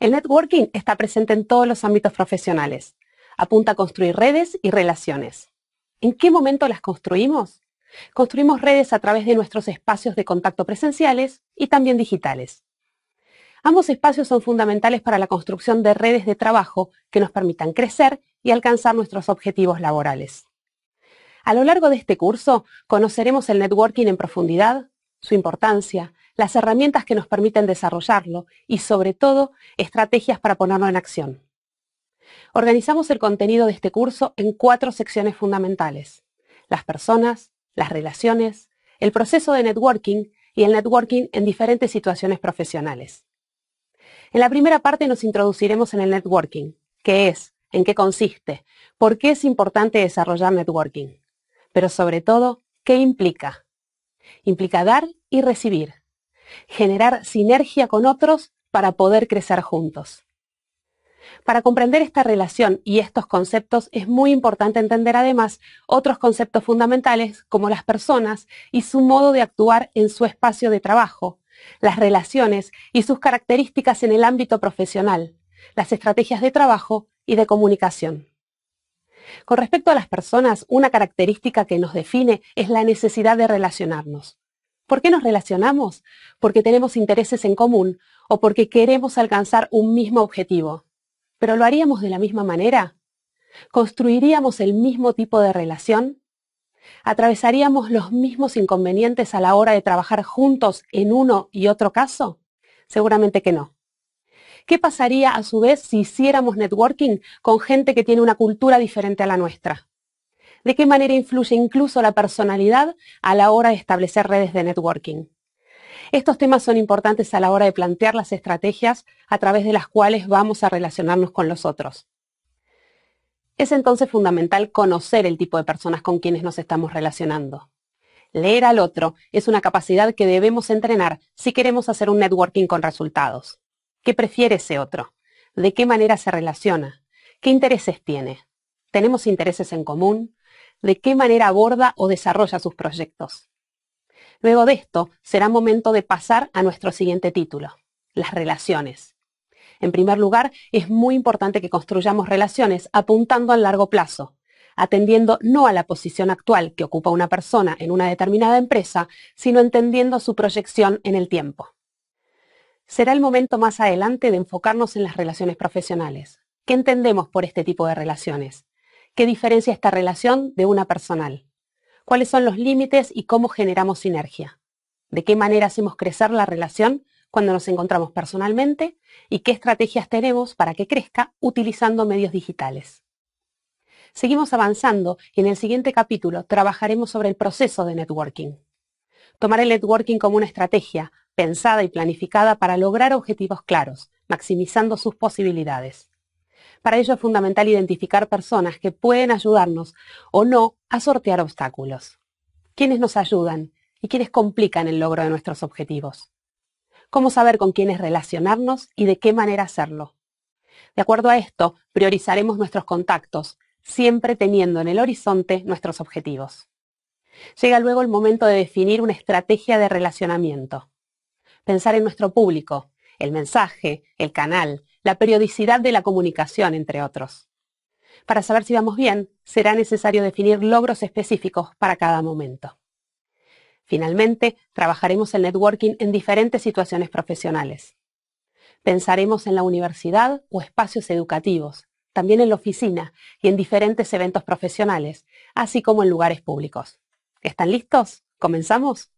El networking está presente en todos los ámbitos profesionales. Apunta a construir redes y relaciones. ¿En qué momento las construimos? Construimos redes a través de nuestros espacios de contacto presenciales y también digitales. Ambos espacios son fundamentales para la construcción de redes de trabajo que nos permitan crecer y alcanzar nuestros objetivos laborales. A lo largo de este curso conoceremos el networking en profundidad, su importancia, las herramientas que nos permiten desarrollarlo y, sobre todo, estrategias para ponerlo en acción. Organizamos el contenido de este curso en cuatro secciones fundamentales. Las personas, las relaciones, el proceso de networking y el networking en diferentes situaciones profesionales. En la primera parte nos introduciremos en el networking, qué es, en qué consiste, por qué es importante desarrollar networking, pero sobre todo, qué implica. Implica dar y recibir, generar sinergia con otros para poder crecer juntos. Para comprender esta relación y estos conceptos es muy importante entender además otros conceptos fundamentales como las personas y su modo de actuar en su espacio de trabajo, las relaciones y sus características en el ámbito profesional, las estrategias de trabajo y de comunicación. Con respecto a las personas, una característica que nos define es la necesidad de relacionarnos. ¿Por qué nos relacionamos? Porque tenemos intereses en común o porque queremos alcanzar un mismo objetivo. ¿Pero lo haríamos de la misma manera? ¿Construiríamos el mismo tipo de relación? ¿Atravesaríamos los mismos inconvenientes a la hora de trabajar juntos en uno y otro caso? Seguramente que no. ¿Qué pasaría a su vez si hiciéramos networking con gente que tiene una cultura diferente a la nuestra? de qué manera influye incluso la personalidad a la hora de establecer redes de networking. Estos temas son importantes a la hora de plantear las estrategias a través de las cuales vamos a relacionarnos con los otros. Es entonces fundamental conocer el tipo de personas con quienes nos estamos relacionando. Leer al otro es una capacidad que debemos entrenar si queremos hacer un networking con resultados. ¿Qué prefiere ese otro? ¿De qué manera se relaciona? ¿Qué intereses tiene? ¿Tenemos intereses en común? de qué manera aborda o desarrolla sus proyectos. Luego de esto, será momento de pasar a nuestro siguiente título, las relaciones. En primer lugar, es muy importante que construyamos relaciones apuntando al largo plazo, atendiendo no a la posición actual que ocupa una persona en una determinada empresa, sino entendiendo su proyección en el tiempo. Será el momento más adelante de enfocarnos en las relaciones profesionales. ¿Qué entendemos por este tipo de relaciones? ¿Qué diferencia esta relación de una personal? ¿Cuáles son los límites y cómo generamos sinergia? ¿De qué manera hacemos crecer la relación cuando nos encontramos personalmente? ¿Y qué estrategias tenemos para que crezca utilizando medios digitales? Seguimos avanzando y en el siguiente capítulo trabajaremos sobre el proceso de networking. Tomar el networking como una estrategia pensada y planificada para lograr objetivos claros, maximizando sus posibilidades. Para ello es fundamental identificar personas que pueden ayudarnos o no a sortear obstáculos. ¿Quiénes nos ayudan y quiénes complican el logro de nuestros objetivos? ¿Cómo saber con quiénes relacionarnos y de qué manera hacerlo? De acuerdo a esto, priorizaremos nuestros contactos, siempre teniendo en el horizonte nuestros objetivos. Llega luego el momento de definir una estrategia de relacionamiento. Pensar en nuestro público, el mensaje, el canal, la periodicidad de la comunicación, entre otros. Para saber si vamos bien, será necesario definir logros específicos para cada momento. Finalmente, trabajaremos el networking en diferentes situaciones profesionales. Pensaremos en la universidad o espacios educativos, también en la oficina y en diferentes eventos profesionales, así como en lugares públicos. ¿Están listos? ¿Comenzamos?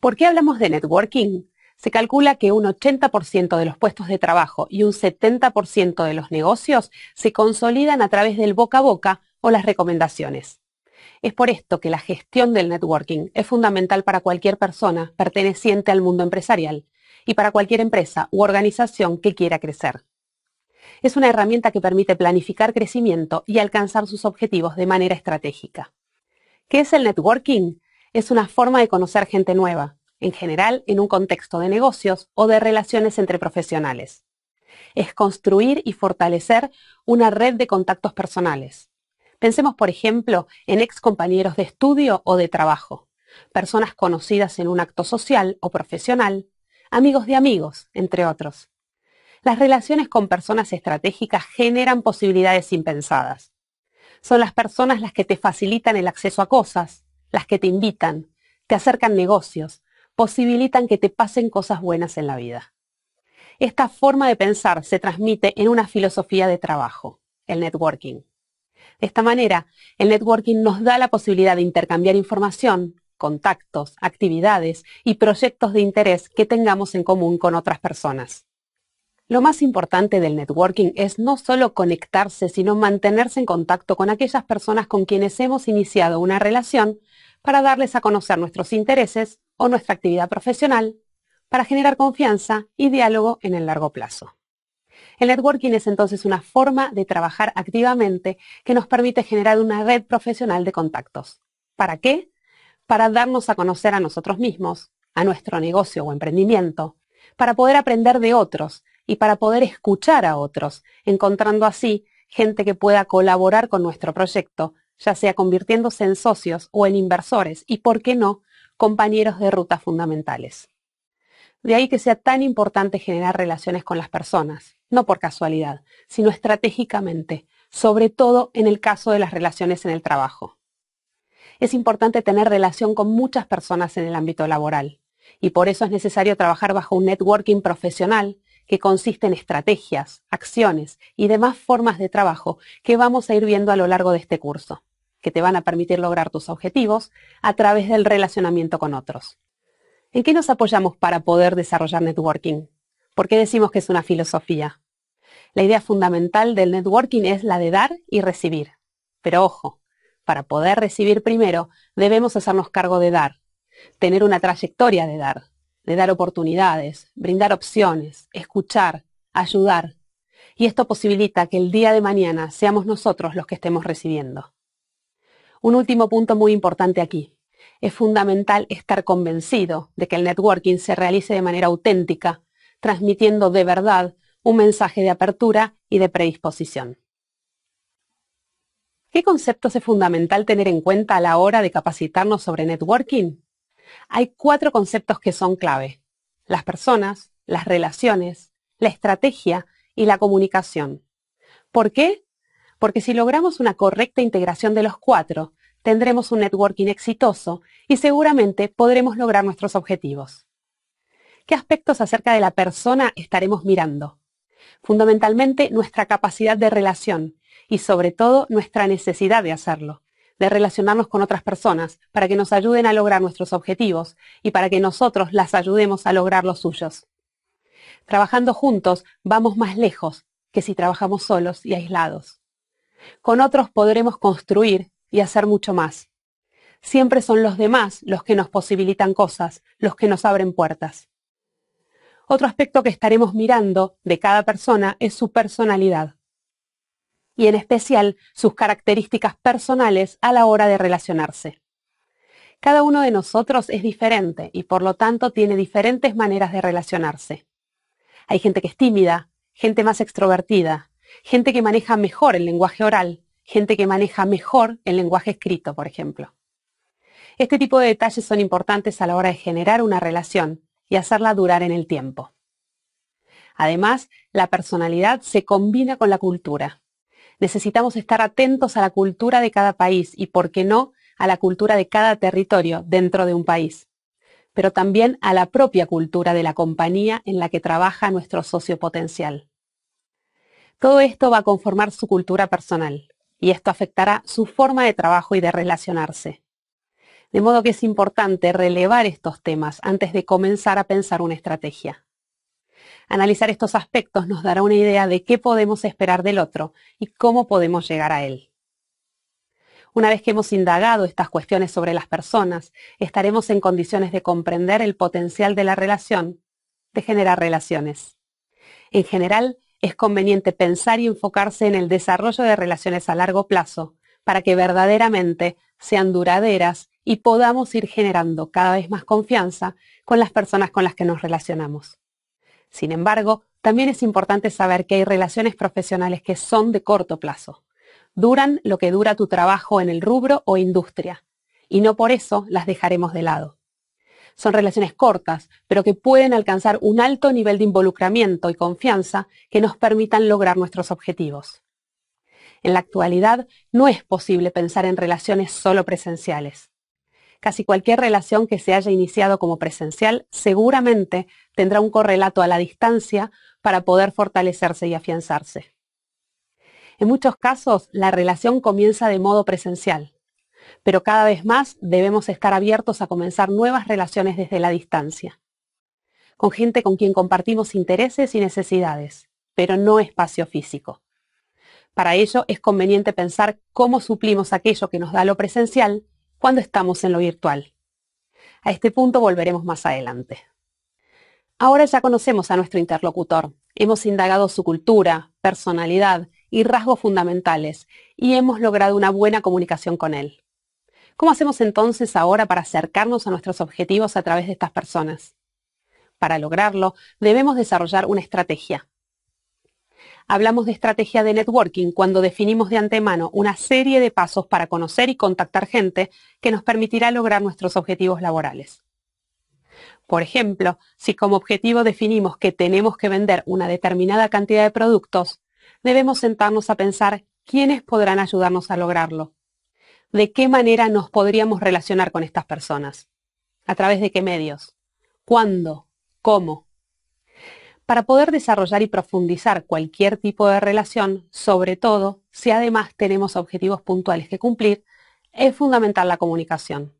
¿Por qué hablamos de networking? Se calcula que un 80% de los puestos de trabajo y un 70% de los negocios se consolidan a través del boca a boca o las recomendaciones. Es por esto que la gestión del networking es fundamental para cualquier persona perteneciente al mundo empresarial y para cualquier empresa u organización que quiera crecer. Es una herramienta que permite planificar crecimiento y alcanzar sus objetivos de manera estratégica. ¿Qué es el networking? Es una forma de conocer gente nueva, en general en un contexto de negocios o de relaciones entre profesionales. Es construir y fortalecer una red de contactos personales. Pensemos, por ejemplo, en ex compañeros de estudio o de trabajo, personas conocidas en un acto social o profesional, amigos de amigos, entre otros. Las relaciones con personas estratégicas generan posibilidades impensadas. Son las personas las que te facilitan el acceso a cosas, las que te invitan, te acercan negocios, posibilitan que te pasen cosas buenas en la vida. Esta forma de pensar se transmite en una filosofía de trabajo, el networking. De esta manera, el networking nos da la posibilidad de intercambiar información, contactos, actividades y proyectos de interés que tengamos en común con otras personas. Lo más importante del networking es no solo conectarse, sino mantenerse en contacto con aquellas personas con quienes hemos iniciado una relación para darles a conocer nuestros intereses, o nuestra actividad profesional para generar confianza y diálogo en el largo plazo. El networking es entonces una forma de trabajar activamente que nos permite generar una red profesional de contactos. ¿Para qué? Para darnos a conocer a nosotros mismos, a nuestro negocio o emprendimiento, para poder aprender de otros y para poder escuchar a otros, encontrando así gente que pueda colaborar con nuestro proyecto, ya sea convirtiéndose en socios o en inversores y, por qué no, compañeros de ruta fundamentales. De ahí que sea tan importante generar relaciones con las personas, no por casualidad, sino estratégicamente, sobre todo en el caso de las relaciones en el trabajo. Es importante tener relación con muchas personas en el ámbito laboral, y por eso es necesario trabajar bajo un networking profesional que consiste en estrategias, acciones y demás formas de trabajo que vamos a ir viendo a lo largo de este curso que te van a permitir lograr tus objetivos a través del relacionamiento con otros. ¿En qué nos apoyamos para poder desarrollar networking? ¿Por qué decimos que es una filosofía? La idea fundamental del networking es la de dar y recibir. Pero ojo, para poder recibir primero debemos hacernos cargo de dar, tener una trayectoria de dar, de dar oportunidades, brindar opciones, escuchar, ayudar. Y esto posibilita que el día de mañana seamos nosotros los que estemos recibiendo. Un último punto muy importante aquí. Es fundamental estar convencido de que el networking se realice de manera auténtica, transmitiendo de verdad un mensaje de apertura y de predisposición. ¿Qué conceptos es fundamental tener en cuenta a la hora de capacitarnos sobre networking? Hay cuatro conceptos que son clave. Las personas, las relaciones, la estrategia y la comunicación. ¿Por qué? porque si logramos una correcta integración de los cuatro, tendremos un networking exitoso y seguramente podremos lograr nuestros objetivos. ¿Qué aspectos acerca de la persona estaremos mirando? Fundamentalmente nuestra capacidad de relación y sobre todo nuestra necesidad de hacerlo, de relacionarnos con otras personas para que nos ayuden a lograr nuestros objetivos y para que nosotros las ayudemos a lograr los suyos. Trabajando juntos vamos más lejos que si trabajamos solos y aislados. Con otros podremos construir y hacer mucho más. Siempre son los demás los que nos posibilitan cosas, los que nos abren puertas. Otro aspecto que estaremos mirando de cada persona es su personalidad y en especial sus características personales a la hora de relacionarse. Cada uno de nosotros es diferente y por lo tanto tiene diferentes maneras de relacionarse. Hay gente que es tímida, gente más extrovertida, gente que maneja mejor el lenguaje oral, gente que maneja mejor el lenguaje escrito, por ejemplo. Este tipo de detalles son importantes a la hora de generar una relación y hacerla durar en el tiempo. Además, la personalidad se combina con la cultura. Necesitamos estar atentos a la cultura de cada país y, por qué no, a la cultura de cada territorio dentro de un país, pero también a la propia cultura de la compañía en la que trabaja nuestro socio potencial. Todo esto va a conformar su cultura personal y esto afectará su forma de trabajo y de relacionarse. De modo que es importante relevar estos temas antes de comenzar a pensar una estrategia. Analizar estos aspectos nos dará una idea de qué podemos esperar del otro y cómo podemos llegar a él. Una vez que hemos indagado estas cuestiones sobre las personas, estaremos en condiciones de comprender el potencial de la relación, de generar relaciones. En general, es conveniente pensar y enfocarse en el desarrollo de relaciones a largo plazo para que verdaderamente sean duraderas y podamos ir generando cada vez más confianza con las personas con las que nos relacionamos. Sin embargo, también es importante saber que hay relaciones profesionales que son de corto plazo. Duran lo que dura tu trabajo en el rubro o industria, y no por eso las dejaremos de lado. Son relaciones cortas, pero que pueden alcanzar un alto nivel de involucramiento y confianza que nos permitan lograr nuestros objetivos. En la actualidad no es posible pensar en relaciones solo presenciales. Casi cualquier relación que se haya iniciado como presencial seguramente tendrá un correlato a la distancia para poder fortalecerse y afianzarse. En muchos casos, la relación comienza de modo presencial, pero cada vez más debemos estar abiertos a comenzar nuevas relaciones desde la distancia, con gente con quien compartimos intereses y necesidades, pero no espacio físico. Para ello es conveniente pensar cómo suplimos aquello que nos da lo presencial cuando estamos en lo virtual. A este punto volveremos más adelante. Ahora ya conocemos a nuestro interlocutor, hemos indagado su cultura, personalidad y rasgos fundamentales, y hemos logrado una buena comunicación con él. ¿Cómo hacemos entonces ahora para acercarnos a nuestros objetivos a través de estas personas? Para lograrlo, debemos desarrollar una estrategia. Hablamos de estrategia de networking cuando definimos de antemano una serie de pasos para conocer y contactar gente que nos permitirá lograr nuestros objetivos laborales. Por ejemplo, si como objetivo definimos que tenemos que vender una determinada cantidad de productos, debemos sentarnos a pensar quiénes podrán ayudarnos a lograrlo de qué manera nos podríamos relacionar con estas personas, a través de qué medios, cuándo, cómo. Para poder desarrollar y profundizar cualquier tipo de relación, sobre todo si además tenemos objetivos puntuales que cumplir, es fundamental la comunicación.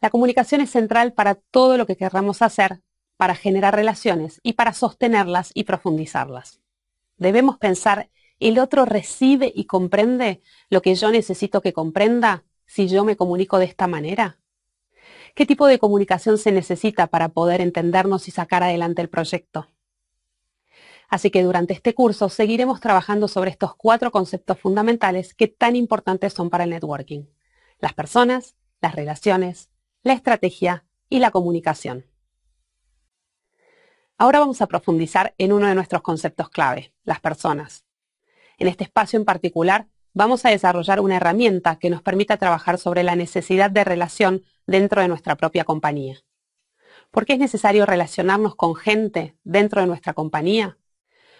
La comunicación es central para todo lo que querramos hacer, para generar relaciones y para sostenerlas y profundizarlas. Debemos pensar el otro recibe y comprende lo que yo necesito que comprenda si yo me comunico de esta manera. ¿Qué tipo de comunicación se necesita para poder entendernos y sacar adelante el proyecto? Así que durante este curso seguiremos trabajando sobre estos cuatro conceptos fundamentales que tan importantes son para el networking. Las personas, las relaciones, la estrategia y la comunicación. Ahora vamos a profundizar en uno de nuestros conceptos clave, las personas. En este espacio en particular vamos a desarrollar una herramienta que nos permita trabajar sobre la necesidad de relación dentro de nuestra propia compañía. ¿Por qué es necesario relacionarnos con gente dentro de nuestra compañía?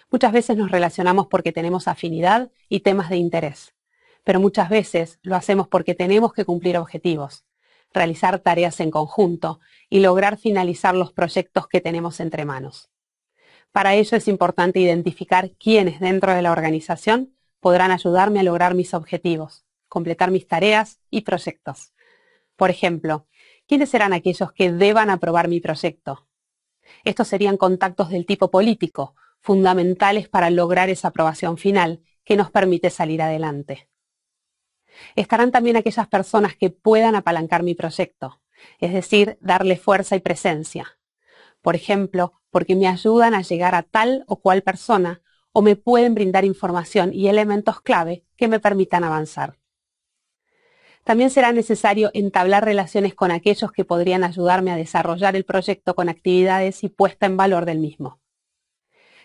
Muchas veces nos relacionamos porque tenemos afinidad y temas de interés, pero muchas veces lo hacemos porque tenemos que cumplir objetivos, realizar tareas en conjunto y lograr finalizar los proyectos que tenemos entre manos. Para ello es importante identificar quiénes dentro de la organización podrán ayudarme a lograr mis objetivos, completar mis tareas y proyectos. Por ejemplo, ¿quiénes serán aquellos que deban aprobar mi proyecto? Estos serían contactos del tipo político, fundamentales para lograr esa aprobación final que nos permite salir adelante. Estarán también aquellas personas que puedan apalancar mi proyecto, es decir, darle fuerza y presencia. Por ejemplo, porque me ayudan a llegar a tal o cual persona o me pueden brindar información y elementos clave que me permitan avanzar. También será necesario entablar relaciones con aquellos que podrían ayudarme a desarrollar el proyecto con actividades y puesta en valor del mismo.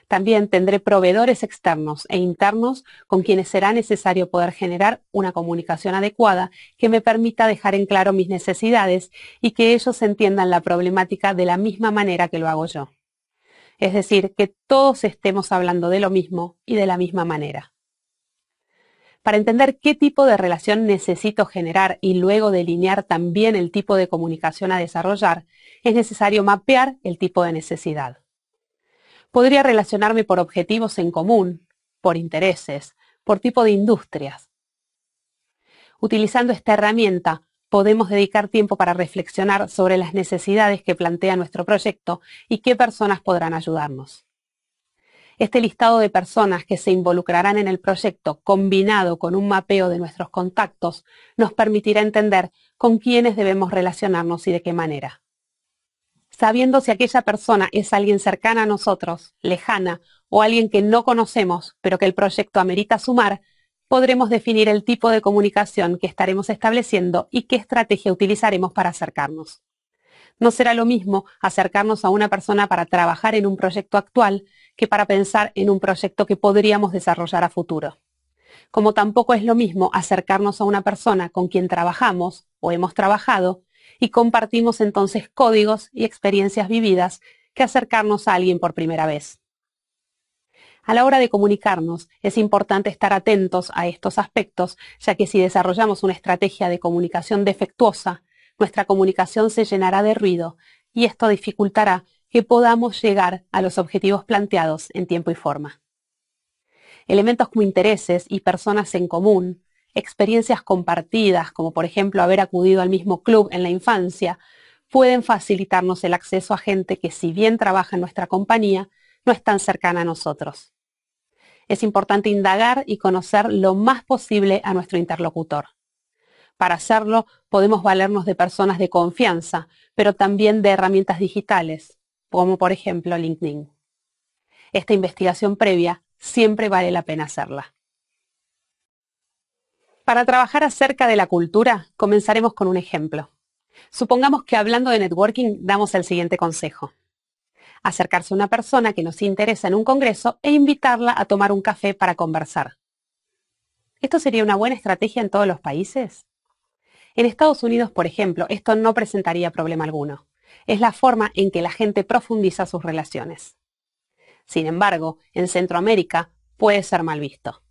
También tendré proveedores externos e internos con quienes será necesario poder generar una comunicación adecuada que me permita dejar en claro mis necesidades y que ellos entiendan la problemática de la misma manera que lo hago yo es decir, que todos estemos hablando de lo mismo y de la misma manera. Para entender qué tipo de relación necesito generar y luego delinear también el tipo de comunicación a desarrollar, es necesario mapear el tipo de necesidad. Podría relacionarme por objetivos en común, por intereses, por tipo de industrias. Utilizando esta herramienta, podemos dedicar tiempo para reflexionar sobre las necesidades que plantea nuestro proyecto y qué personas podrán ayudarnos. Este listado de personas que se involucrarán en el proyecto, combinado con un mapeo de nuestros contactos, nos permitirá entender con quiénes debemos relacionarnos y de qué manera. Sabiendo si aquella persona es alguien cercana a nosotros, lejana, o alguien que no conocemos, pero que el proyecto amerita sumar, podremos definir el tipo de comunicación que estaremos estableciendo y qué estrategia utilizaremos para acercarnos. No será lo mismo acercarnos a una persona para trabajar en un proyecto actual que para pensar en un proyecto que podríamos desarrollar a futuro. Como tampoco es lo mismo acercarnos a una persona con quien trabajamos o hemos trabajado y compartimos entonces códigos y experiencias vividas que acercarnos a alguien por primera vez. A la hora de comunicarnos, es importante estar atentos a estos aspectos, ya que si desarrollamos una estrategia de comunicación defectuosa, nuestra comunicación se llenará de ruido y esto dificultará que podamos llegar a los objetivos planteados en tiempo y forma. Elementos como intereses y personas en común, experiencias compartidas, como por ejemplo haber acudido al mismo club en la infancia, pueden facilitarnos el acceso a gente que si bien trabaja en nuestra compañía, no es tan cercana a nosotros es importante indagar y conocer lo más posible a nuestro interlocutor. Para hacerlo, podemos valernos de personas de confianza, pero también de herramientas digitales, como por ejemplo LinkedIn. Esta investigación previa siempre vale la pena hacerla. Para trabajar acerca de la cultura, comenzaremos con un ejemplo. Supongamos que hablando de networking damos el siguiente consejo acercarse a una persona que nos interesa en un congreso e invitarla a tomar un café para conversar. ¿Esto sería una buena estrategia en todos los países? En Estados Unidos, por ejemplo, esto no presentaría problema alguno. Es la forma en que la gente profundiza sus relaciones. Sin embargo, en Centroamérica puede ser mal visto.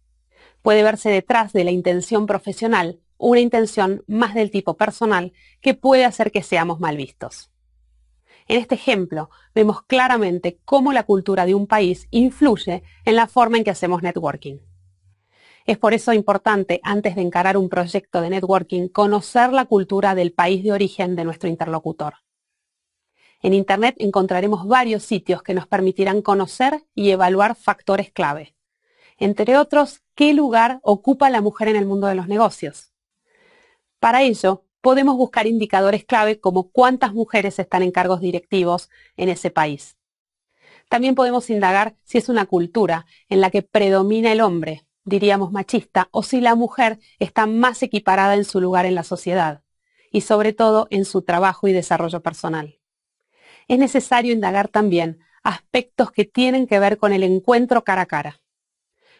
Puede verse detrás de la intención profesional una intención más del tipo personal que puede hacer que seamos mal vistos. En este ejemplo, vemos claramente cómo la cultura de un país influye en la forma en que hacemos networking. Es por eso importante, antes de encarar un proyecto de networking, conocer la cultura del país de origen de nuestro interlocutor. En Internet encontraremos varios sitios que nos permitirán conocer y evaluar factores clave. Entre otros, qué lugar ocupa la mujer en el mundo de los negocios. Para ello, podemos buscar indicadores clave como cuántas mujeres están en cargos directivos en ese país. También podemos indagar si es una cultura en la que predomina el hombre, diríamos machista, o si la mujer está más equiparada en su lugar en la sociedad y sobre todo en su trabajo y desarrollo personal. Es necesario indagar también aspectos que tienen que ver con el encuentro cara a cara.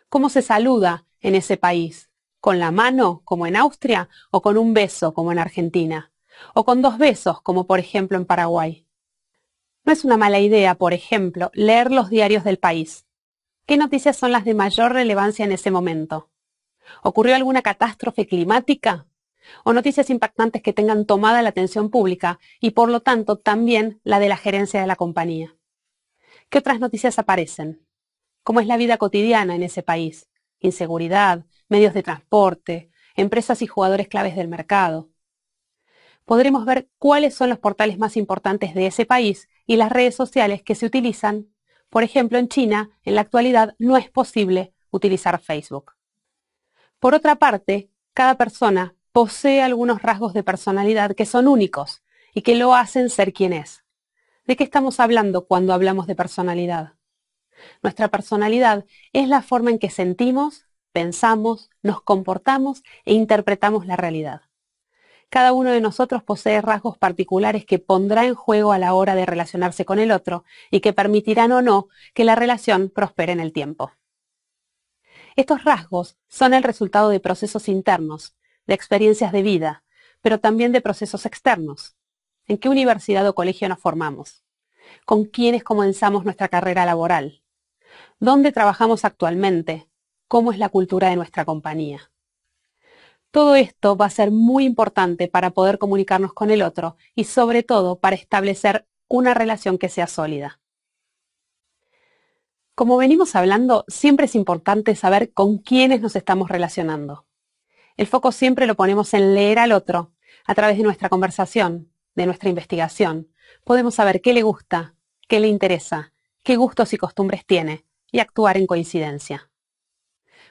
¿Cómo se saluda en ese país? con la mano, como en Austria, o con un beso, como en Argentina, o con dos besos, como por ejemplo en Paraguay. No es una mala idea, por ejemplo, leer los diarios del país. ¿Qué noticias son las de mayor relevancia en ese momento? ¿Ocurrió alguna catástrofe climática? ¿O noticias impactantes que tengan tomada la atención pública y por lo tanto también la de la gerencia de la compañía? ¿Qué otras noticias aparecen? ¿Cómo es la vida cotidiana en ese país? Inseguridad, medios de transporte, empresas y jugadores claves del mercado. Podremos ver cuáles son los portales más importantes de ese país y las redes sociales que se utilizan. Por ejemplo, en China, en la actualidad no es posible utilizar Facebook. Por otra parte, cada persona posee algunos rasgos de personalidad que son únicos y que lo hacen ser quien es. ¿De qué estamos hablando cuando hablamos de personalidad? Nuestra personalidad es la forma en que sentimos, pensamos, nos comportamos e interpretamos la realidad. Cada uno de nosotros posee rasgos particulares que pondrá en juego a la hora de relacionarse con el otro y que permitirán o no que la relación prospere en el tiempo. Estos rasgos son el resultado de procesos internos, de experiencias de vida, pero también de procesos externos. ¿En qué universidad o colegio nos formamos? ¿Con quiénes comenzamos nuestra carrera laboral? ¿Dónde trabajamos actualmente? cómo es la cultura de nuestra compañía. Todo esto va a ser muy importante para poder comunicarnos con el otro y sobre todo para establecer una relación que sea sólida. Como venimos hablando, siempre es importante saber con quiénes nos estamos relacionando. El foco siempre lo ponemos en leer al otro a través de nuestra conversación, de nuestra investigación. Podemos saber qué le gusta, qué le interesa, qué gustos y costumbres tiene y actuar en coincidencia.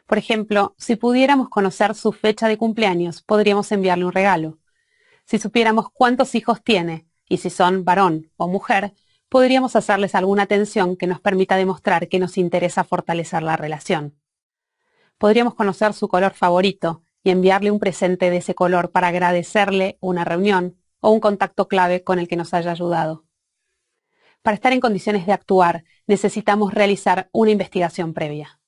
Por ejemplo, si pudiéramos conocer su fecha de cumpleaños, podríamos enviarle un regalo. Si supiéramos cuántos hijos tiene y si son varón o mujer, podríamos hacerles alguna atención que nos permita demostrar que nos interesa fortalecer la relación. Podríamos conocer su color favorito y enviarle un presente de ese color para agradecerle una reunión o un contacto clave con el que nos haya ayudado. Para estar en condiciones de actuar, necesitamos realizar una investigación previa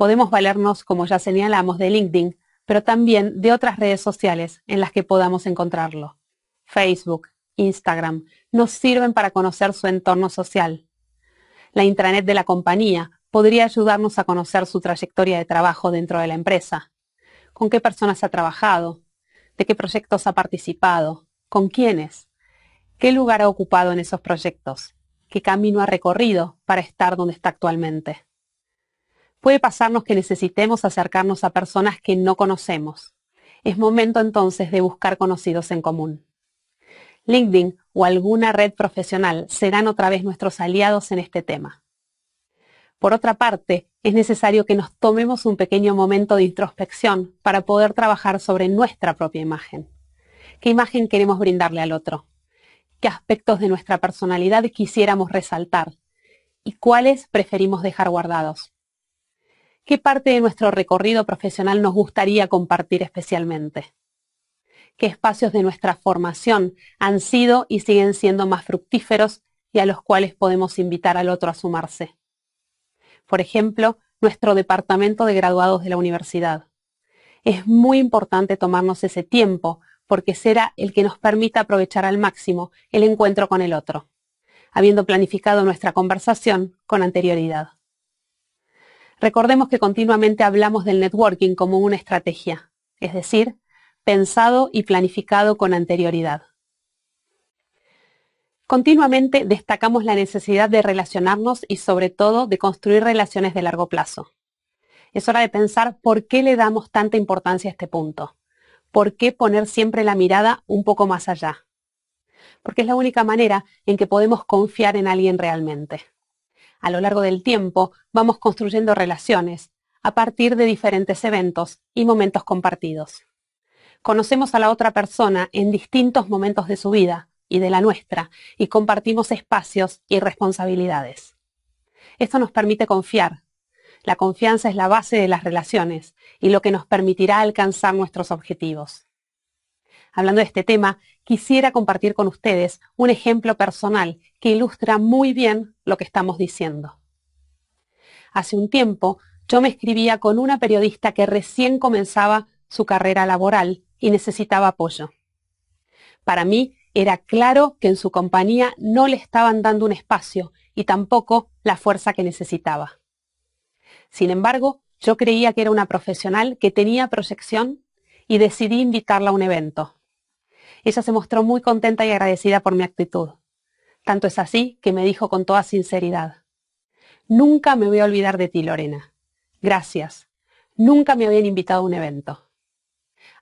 podemos valernos, como ya señalamos, de LinkedIn, pero también de otras redes sociales en las que podamos encontrarlo. Facebook, Instagram, nos sirven para conocer su entorno social. La intranet de la compañía podría ayudarnos a conocer su trayectoria de trabajo dentro de la empresa, con qué personas ha trabajado, de qué proyectos ha participado, con quiénes, qué lugar ha ocupado en esos proyectos, qué camino ha recorrido para estar donde está actualmente. Puede pasarnos que necesitemos acercarnos a personas que no conocemos. Es momento entonces de buscar conocidos en común. LinkedIn o alguna red profesional serán otra vez nuestros aliados en este tema. Por otra parte, es necesario que nos tomemos un pequeño momento de introspección para poder trabajar sobre nuestra propia imagen. ¿Qué imagen queremos brindarle al otro? ¿Qué aspectos de nuestra personalidad quisiéramos resaltar? ¿Y cuáles preferimos dejar guardados? ¿Qué parte de nuestro recorrido profesional nos gustaría compartir especialmente? ¿Qué espacios de nuestra formación han sido y siguen siendo más fructíferos y a los cuales podemos invitar al otro a sumarse? Por ejemplo, nuestro departamento de graduados de la universidad. Es muy importante tomarnos ese tiempo porque será el que nos permita aprovechar al máximo el encuentro con el otro, habiendo planificado nuestra conversación con anterioridad. Recordemos que continuamente hablamos del networking como una estrategia, es decir, pensado y planificado con anterioridad. Continuamente destacamos la necesidad de relacionarnos y sobre todo de construir relaciones de largo plazo. Es hora de pensar por qué le damos tanta importancia a este punto. ¿Por qué poner siempre la mirada un poco más allá? Porque es la única manera en que podemos confiar en alguien realmente a lo largo del tiempo vamos construyendo relaciones a partir de diferentes eventos y momentos compartidos. Conocemos a la otra persona en distintos momentos de su vida y de la nuestra y compartimos espacios y responsabilidades. Esto nos permite confiar. La confianza es la base de las relaciones y lo que nos permitirá alcanzar nuestros objetivos. Hablando de este tema, quisiera compartir con ustedes un ejemplo personal que ilustra muy bien lo que estamos diciendo. Hace un tiempo yo me escribía con una periodista que recién comenzaba su carrera laboral y necesitaba apoyo. Para mí era claro que en su compañía no le estaban dando un espacio y tampoco la fuerza que necesitaba. Sin embargo, yo creía que era una profesional que tenía proyección y decidí invitarla a un evento. Ella se mostró muy contenta y agradecida por mi actitud. Tanto es así que me dijo con toda sinceridad, Nunca me voy a olvidar de ti, Lorena. Gracias. Nunca me habían invitado a un evento.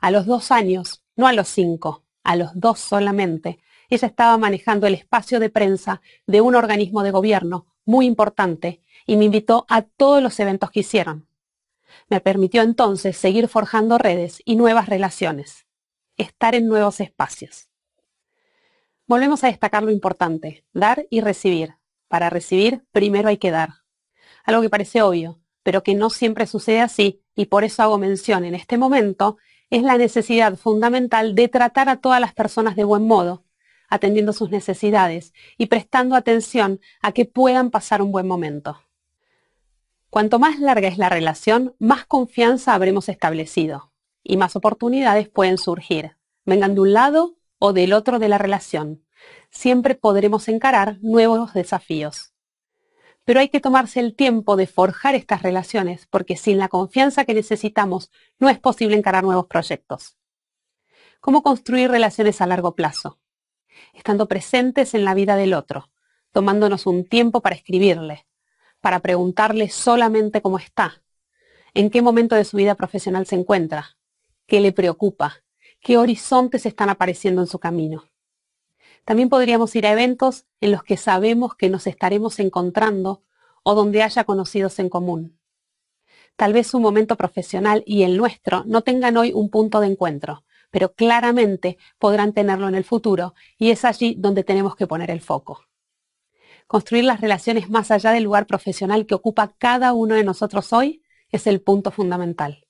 A los dos años, no a los cinco, a los dos solamente, ella estaba manejando el espacio de prensa de un organismo de gobierno muy importante y me invitó a todos los eventos que hicieron. Me permitió entonces seguir forjando redes y nuevas relaciones estar en nuevos espacios. Volvemos a destacar lo importante, dar y recibir. Para recibir, primero hay que dar. Algo que parece obvio, pero que no siempre sucede así, y por eso hago mención en este momento, es la necesidad fundamental de tratar a todas las personas de buen modo, atendiendo sus necesidades y prestando atención a que puedan pasar un buen momento. Cuanto más larga es la relación, más confianza habremos establecido y más oportunidades pueden surgir, vengan de un lado o del otro de la relación. Siempre podremos encarar nuevos desafíos. Pero hay que tomarse el tiempo de forjar estas relaciones porque sin la confianza que necesitamos no es posible encarar nuevos proyectos. ¿Cómo construir relaciones a largo plazo? Estando presentes en la vida del otro, tomándonos un tiempo para escribirle, para preguntarle solamente cómo está, en qué momento de su vida profesional se encuentra, qué le preocupa, qué horizontes están apareciendo en su camino. También podríamos ir a eventos en los que sabemos que nos estaremos encontrando o donde haya conocidos en común. Tal vez su momento profesional y el nuestro no tengan hoy un punto de encuentro, pero claramente podrán tenerlo en el futuro y es allí donde tenemos que poner el foco. Construir las relaciones más allá del lugar profesional que ocupa cada uno de nosotros hoy es el punto fundamental.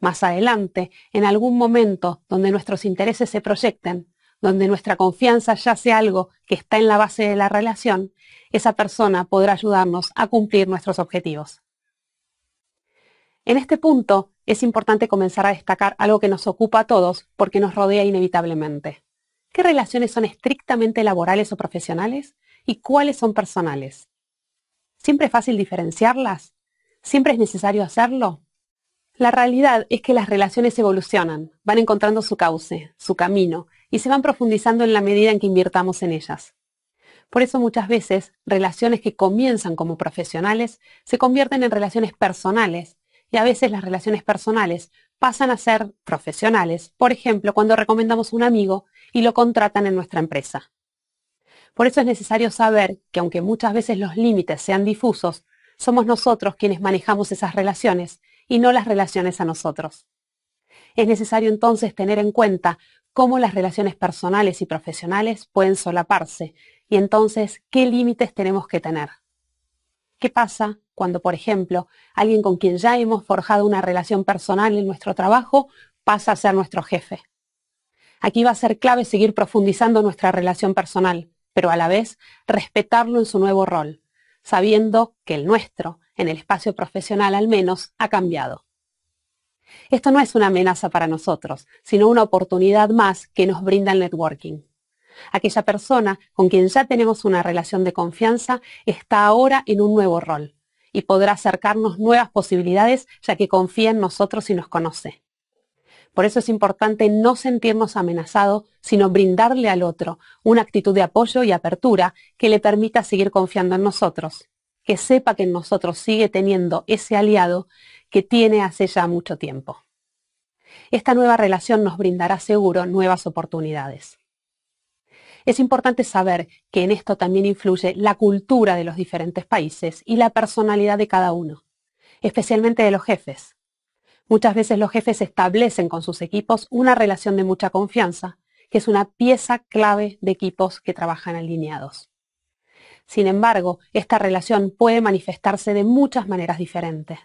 Más adelante, en algún momento donde nuestros intereses se proyecten, donde nuestra confianza ya sea algo que está en la base de la relación, esa persona podrá ayudarnos a cumplir nuestros objetivos. En este punto es importante comenzar a destacar algo que nos ocupa a todos porque nos rodea inevitablemente. ¿Qué relaciones son estrictamente laborales o profesionales y cuáles son personales? ¿Siempre es fácil diferenciarlas? ¿Siempre es necesario hacerlo? La realidad es que las relaciones evolucionan, van encontrando su cauce, su camino, y se van profundizando en la medida en que invirtamos en ellas. Por eso muchas veces relaciones que comienzan como profesionales se convierten en relaciones personales y a veces las relaciones personales pasan a ser profesionales, por ejemplo, cuando recomendamos un amigo y lo contratan en nuestra empresa. Por eso es necesario saber que aunque muchas veces los límites sean difusos, somos nosotros quienes manejamos esas relaciones y no las relaciones a nosotros. Es necesario entonces tener en cuenta cómo las relaciones personales y profesionales pueden solaparse y entonces qué límites tenemos que tener. ¿Qué pasa cuando, por ejemplo, alguien con quien ya hemos forjado una relación personal en nuestro trabajo pasa a ser nuestro jefe? Aquí va a ser clave seguir profundizando nuestra relación personal, pero a la vez respetarlo en su nuevo rol, sabiendo que el nuestro en el espacio profesional al menos, ha cambiado. Esto no es una amenaza para nosotros, sino una oportunidad más que nos brinda el networking. Aquella persona con quien ya tenemos una relación de confianza está ahora en un nuevo rol y podrá acercarnos nuevas posibilidades ya que confía en nosotros y nos conoce. Por eso es importante no sentirnos amenazados, sino brindarle al otro una actitud de apoyo y apertura que le permita seguir confiando en nosotros que sepa que en nosotros sigue teniendo ese aliado que tiene hace ya mucho tiempo. Esta nueva relación nos brindará seguro nuevas oportunidades. Es importante saber que en esto también influye la cultura de los diferentes países y la personalidad de cada uno, especialmente de los jefes. Muchas veces los jefes establecen con sus equipos una relación de mucha confianza, que es una pieza clave de equipos que trabajan alineados. Sin embargo, esta relación puede manifestarse de muchas maneras diferentes.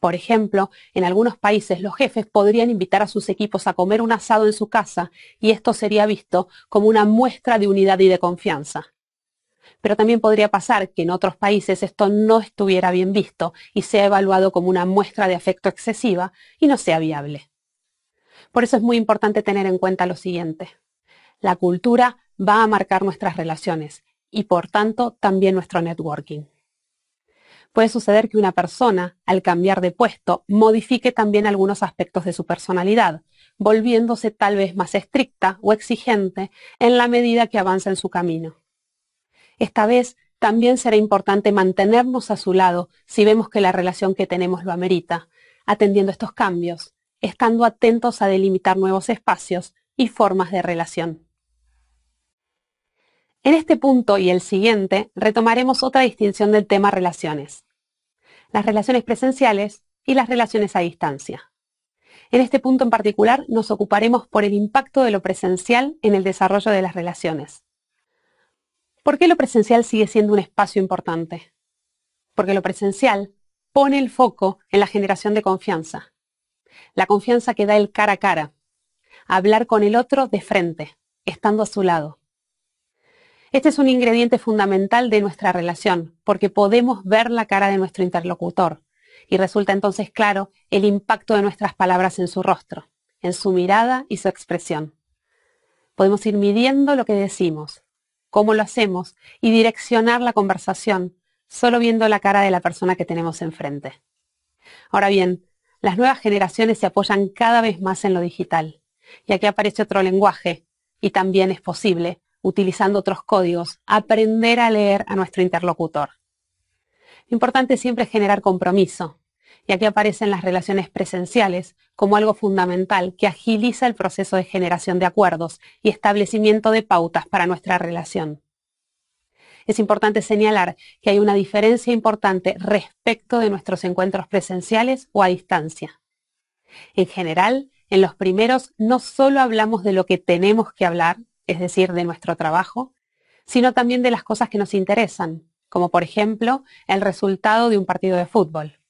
Por ejemplo, en algunos países los jefes podrían invitar a sus equipos a comer un asado en su casa y esto sería visto como una muestra de unidad y de confianza. Pero también podría pasar que en otros países esto no estuviera bien visto y sea evaluado como una muestra de afecto excesiva y no sea viable. Por eso es muy importante tener en cuenta lo siguiente. La cultura va a marcar nuestras relaciones y por tanto también nuestro networking. Puede suceder que una persona, al cambiar de puesto, modifique también algunos aspectos de su personalidad, volviéndose tal vez más estricta o exigente en la medida que avanza en su camino. Esta vez también será importante mantenernos a su lado si vemos que la relación que tenemos lo amerita, atendiendo estos cambios, estando atentos a delimitar nuevos espacios y formas de relación. En este punto y el siguiente retomaremos otra distinción del tema relaciones, las relaciones presenciales y las relaciones a distancia. En este punto en particular nos ocuparemos por el impacto de lo presencial en el desarrollo de las relaciones. ¿Por qué lo presencial sigue siendo un espacio importante? Porque lo presencial pone el foco en la generación de confianza. La confianza que da el cara a cara. Hablar con el otro de frente, estando a su lado. Este es un ingrediente fundamental de nuestra relación, porque podemos ver la cara de nuestro interlocutor y resulta entonces claro el impacto de nuestras palabras en su rostro, en su mirada y su expresión. Podemos ir midiendo lo que decimos, cómo lo hacemos y direccionar la conversación solo viendo la cara de la persona que tenemos enfrente. Ahora bien, las nuevas generaciones se apoyan cada vez más en lo digital y aquí aparece otro lenguaje y también es posible utilizando otros códigos, aprender a leer a nuestro interlocutor. Importante siempre generar compromiso, y aquí aparecen las relaciones presenciales como algo fundamental que agiliza el proceso de generación de acuerdos y establecimiento de pautas para nuestra relación. Es importante señalar que hay una diferencia importante respecto de nuestros encuentros presenciales o a distancia. En general, en los primeros no solo hablamos de lo que tenemos que hablar, es decir, de nuestro trabajo, sino también de las cosas que nos interesan, como por ejemplo el resultado de un partido de fútbol.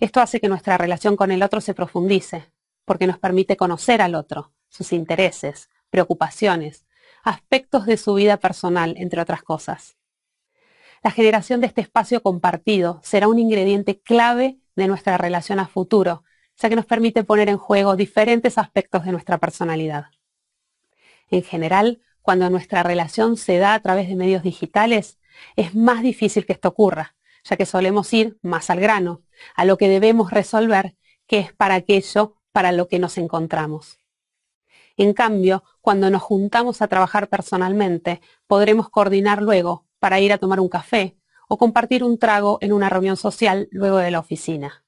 Esto hace que nuestra relación con el otro se profundice, porque nos permite conocer al otro, sus intereses, preocupaciones, aspectos de su vida personal, entre otras cosas. La generación de este espacio compartido será un ingrediente clave de nuestra relación a futuro, ya que nos permite poner en juego diferentes aspectos de nuestra personalidad. En general, cuando nuestra relación se da a través de medios digitales, es más difícil que esto ocurra, ya que solemos ir más al grano, a lo que debemos resolver, que es para aquello para lo que nos encontramos. En cambio, cuando nos juntamos a trabajar personalmente, podremos coordinar luego para ir a tomar un café o compartir un trago en una reunión social luego de la oficina.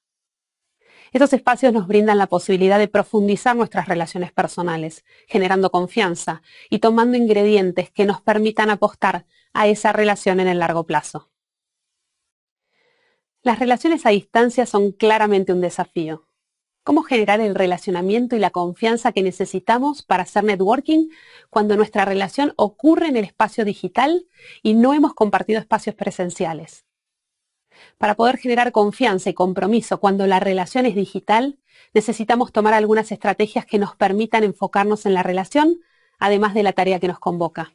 Estos espacios nos brindan la posibilidad de profundizar nuestras relaciones personales, generando confianza y tomando ingredientes que nos permitan apostar a esa relación en el largo plazo. Las relaciones a distancia son claramente un desafío. ¿Cómo generar el relacionamiento y la confianza que necesitamos para hacer networking cuando nuestra relación ocurre en el espacio digital y no hemos compartido espacios presenciales? Para poder generar confianza y compromiso cuando la relación es digital, necesitamos tomar algunas estrategias que nos permitan enfocarnos en la relación, además de la tarea que nos convoca.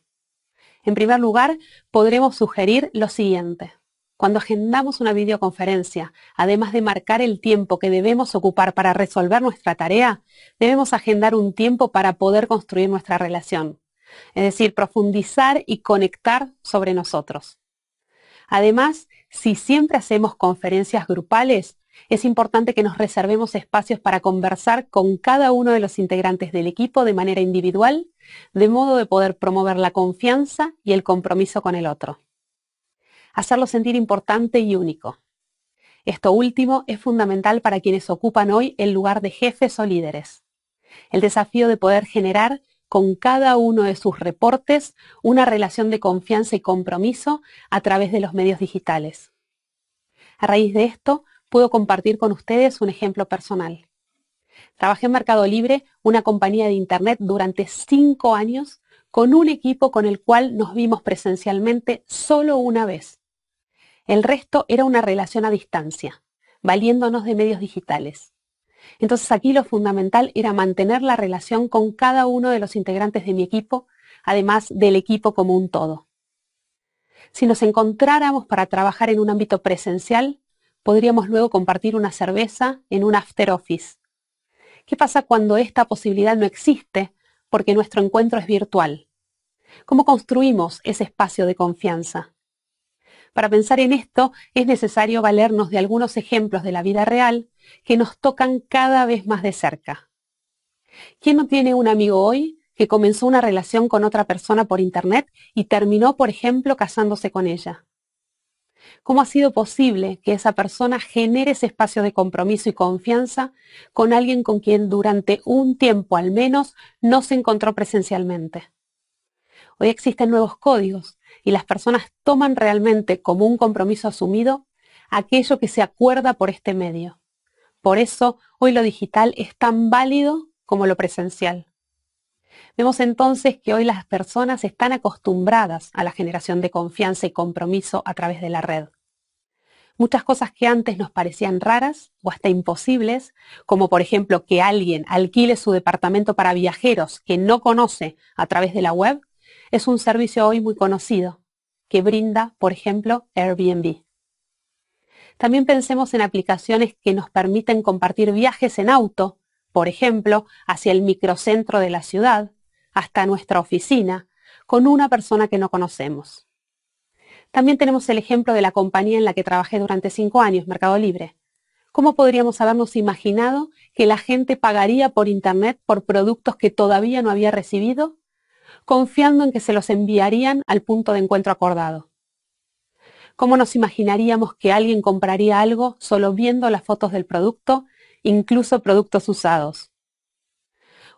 En primer lugar, podremos sugerir lo siguiente. Cuando agendamos una videoconferencia, además de marcar el tiempo que debemos ocupar para resolver nuestra tarea, debemos agendar un tiempo para poder construir nuestra relación, es decir, profundizar y conectar sobre nosotros. Además, si siempre hacemos conferencias grupales, es importante que nos reservemos espacios para conversar con cada uno de los integrantes del equipo de manera individual, de modo de poder promover la confianza y el compromiso con el otro. Hacerlo sentir importante y único. Esto último es fundamental para quienes ocupan hoy el lugar de jefes o líderes. El desafío de poder generar con cada uno de sus reportes una relación de confianza y compromiso a través de los medios digitales. A raíz de esto, puedo compartir con ustedes un ejemplo personal. Trabajé en Mercado Libre, una compañía de Internet, durante cinco años con un equipo con el cual nos vimos presencialmente solo una vez. El resto era una relación a distancia, valiéndonos de medios digitales. Entonces aquí lo fundamental era mantener la relación con cada uno de los integrantes de mi equipo, además del equipo como un todo. Si nos encontráramos para trabajar en un ámbito presencial, podríamos luego compartir una cerveza en un after office. ¿Qué pasa cuando esta posibilidad no existe porque nuestro encuentro es virtual? ¿Cómo construimos ese espacio de confianza? Para pensar en esto es necesario valernos de algunos ejemplos de la vida real que nos tocan cada vez más de cerca. ¿Quién no tiene un amigo hoy que comenzó una relación con otra persona por Internet y terminó, por ejemplo, casándose con ella? ¿Cómo ha sido posible que esa persona genere ese espacio de compromiso y confianza con alguien con quien durante un tiempo al menos no se encontró presencialmente? Hoy existen nuevos códigos y las personas toman realmente como un compromiso asumido aquello que se acuerda por este medio. Por eso hoy lo digital es tan válido como lo presencial. Vemos entonces que hoy las personas están acostumbradas a la generación de confianza y compromiso a través de la red. Muchas cosas que antes nos parecían raras o hasta imposibles, como por ejemplo que alguien alquile su departamento para viajeros que no conoce a través de la web, es un servicio hoy muy conocido que brinda, por ejemplo, Airbnb. También pensemos en aplicaciones que nos permiten compartir viajes en auto, por ejemplo, hacia el microcentro de la ciudad, hasta nuestra oficina, con una persona que no conocemos. También tenemos el ejemplo de la compañía en la que trabajé durante cinco años, Mercado Libre. ¿Cómo podríamos habernos imaginado que la gente pagaría por Internet por productos que todavía no había recibido confiando en que se los enviarían al punto de encuentro acordado. ¿Cómo nos imaginaríamos que alguien compraría algo solo viendo las fotos del producto, incluso productos usados?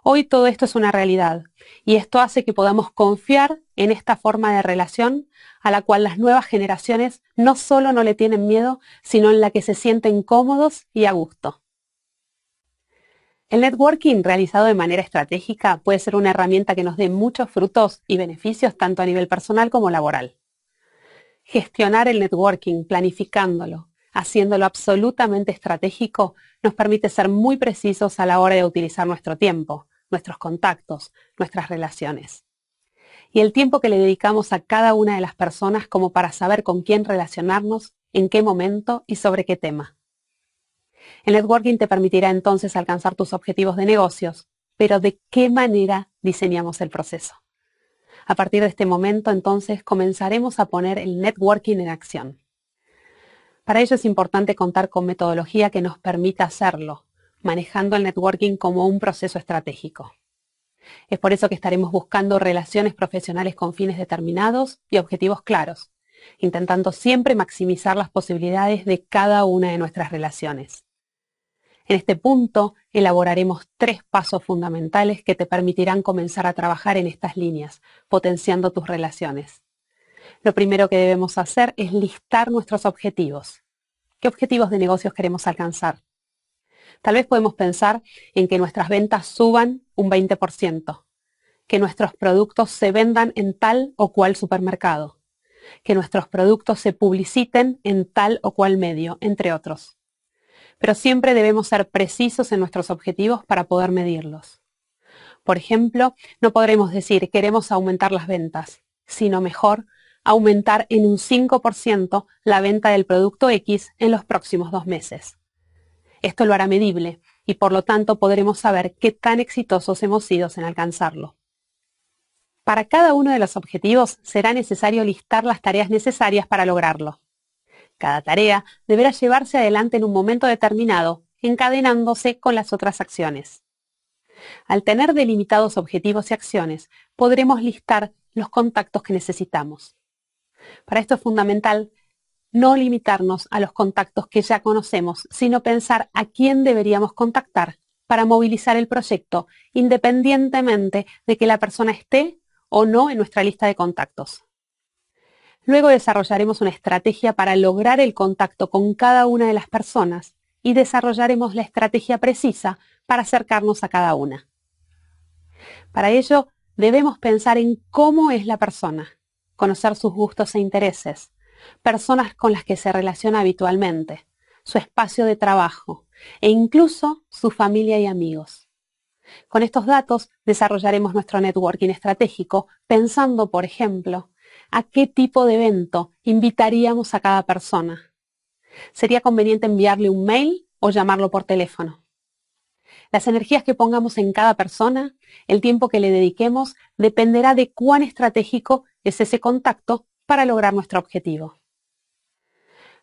Hoy todo esto es una realidad y esto hace que podamos confiar en esta forma de relación a la cual las nuevas generaciones no solo no le tienen miedo, sino en la que se sienten cómodos y a gusto. El networking realizado de manera estratégica puede ser una herramienta que nos dé muchos frutos y beneficios tanto a nivel personal como laboral. Gestionar el networking, planificándolo, haciéndolo absolutamente estratégico, nos permite ser muy precisos a la hora de utilizar nuestro tiempo, nuestros contactos, nuestras relaciones. Y el tiempo que le dedicamos a cada una de las personas como para saber con quién relacionarnos, en qué momento y sobre qué tema. El networking te permitirá entonces alcanzar tus objetivos de negocios, pero ¿de qué manera diseñamos el proceso? A partir de este momento, entonces, comenzaremos a poner el networking en acción. Para ello es importante contar con metodología que nos permita hacerlo, manejando el networking como un proceso estratégico. Es por eso que estaremos buscando relaciones profesionales con fines determinados y objetivos claros, intentando siempre maximizar las posibilidades de cada una de nuestras relaciones. En este punto elaboraremos tres pasos fundamentales que te permitirán comenzar a trabajar en estas líneas, potenciando tus relaciones. Lo primero que debemos hacer es listar nuestros objetivos. ¿Qué objetivos de negocios queremos alcanzar? Tal vez podemos pensar en que nuestras ventas suban un 20%, que nuestros productos se vendan en tal o cual supermercado, que nuestros productos se publiciten en tal o cual medio, entre otros pero siempre debemos ser precisos en nuestros objetivos para poder medirlos. Por ejemplo, no podremos decir queremos aumentar las ventas, sino mejor aumentar en un 5% la venta del producto X en los próximos dos meses. Esto lo hará medible y por lo tanto podremos saber qué tan exitosos hemos sido en alcanzarlo. Para cada uno de los objetivos será necesario listar las tareas necesarias para lograrlo. Cada tarea deberá llevarse adelante en un momento determinado, encadenándose con las otras acciones. Al tener delimitados objetivos y acciones, podremos listar los contactos que necesitamos. Para esto es fundamental no limitarnos a los contactos que ya conocemos, sino pensar a quién deberíamos contactar para movilizar el proyecto, independientemente de que la persona esté o no en nuestra lista de contactos. Luego desarrollaremos una estrategia para lograr el contacto con cada una de las personas y desarrollaremos la estrategia precisa para acercarnos a cada una. Para ello, debemos pensar en cómo es la persona, conocer sus gustos e intereses, personas con las que se relaciona habitualmente, su espacio de trabajo e incluso su familia y amigos. Con estos datos desarrollaremos nuestro networking estratégico pensando, por ejemplo, a qué tipo de evento invitaríamos a cada persona. Sería conveniente enviarle un mail o llamarlo por teléfono. Las energías que pongamos en cada persona, el tiempo que le dediquemos, dependerá de cuán estratégico es ese contacto para lograr nuestro objetivo.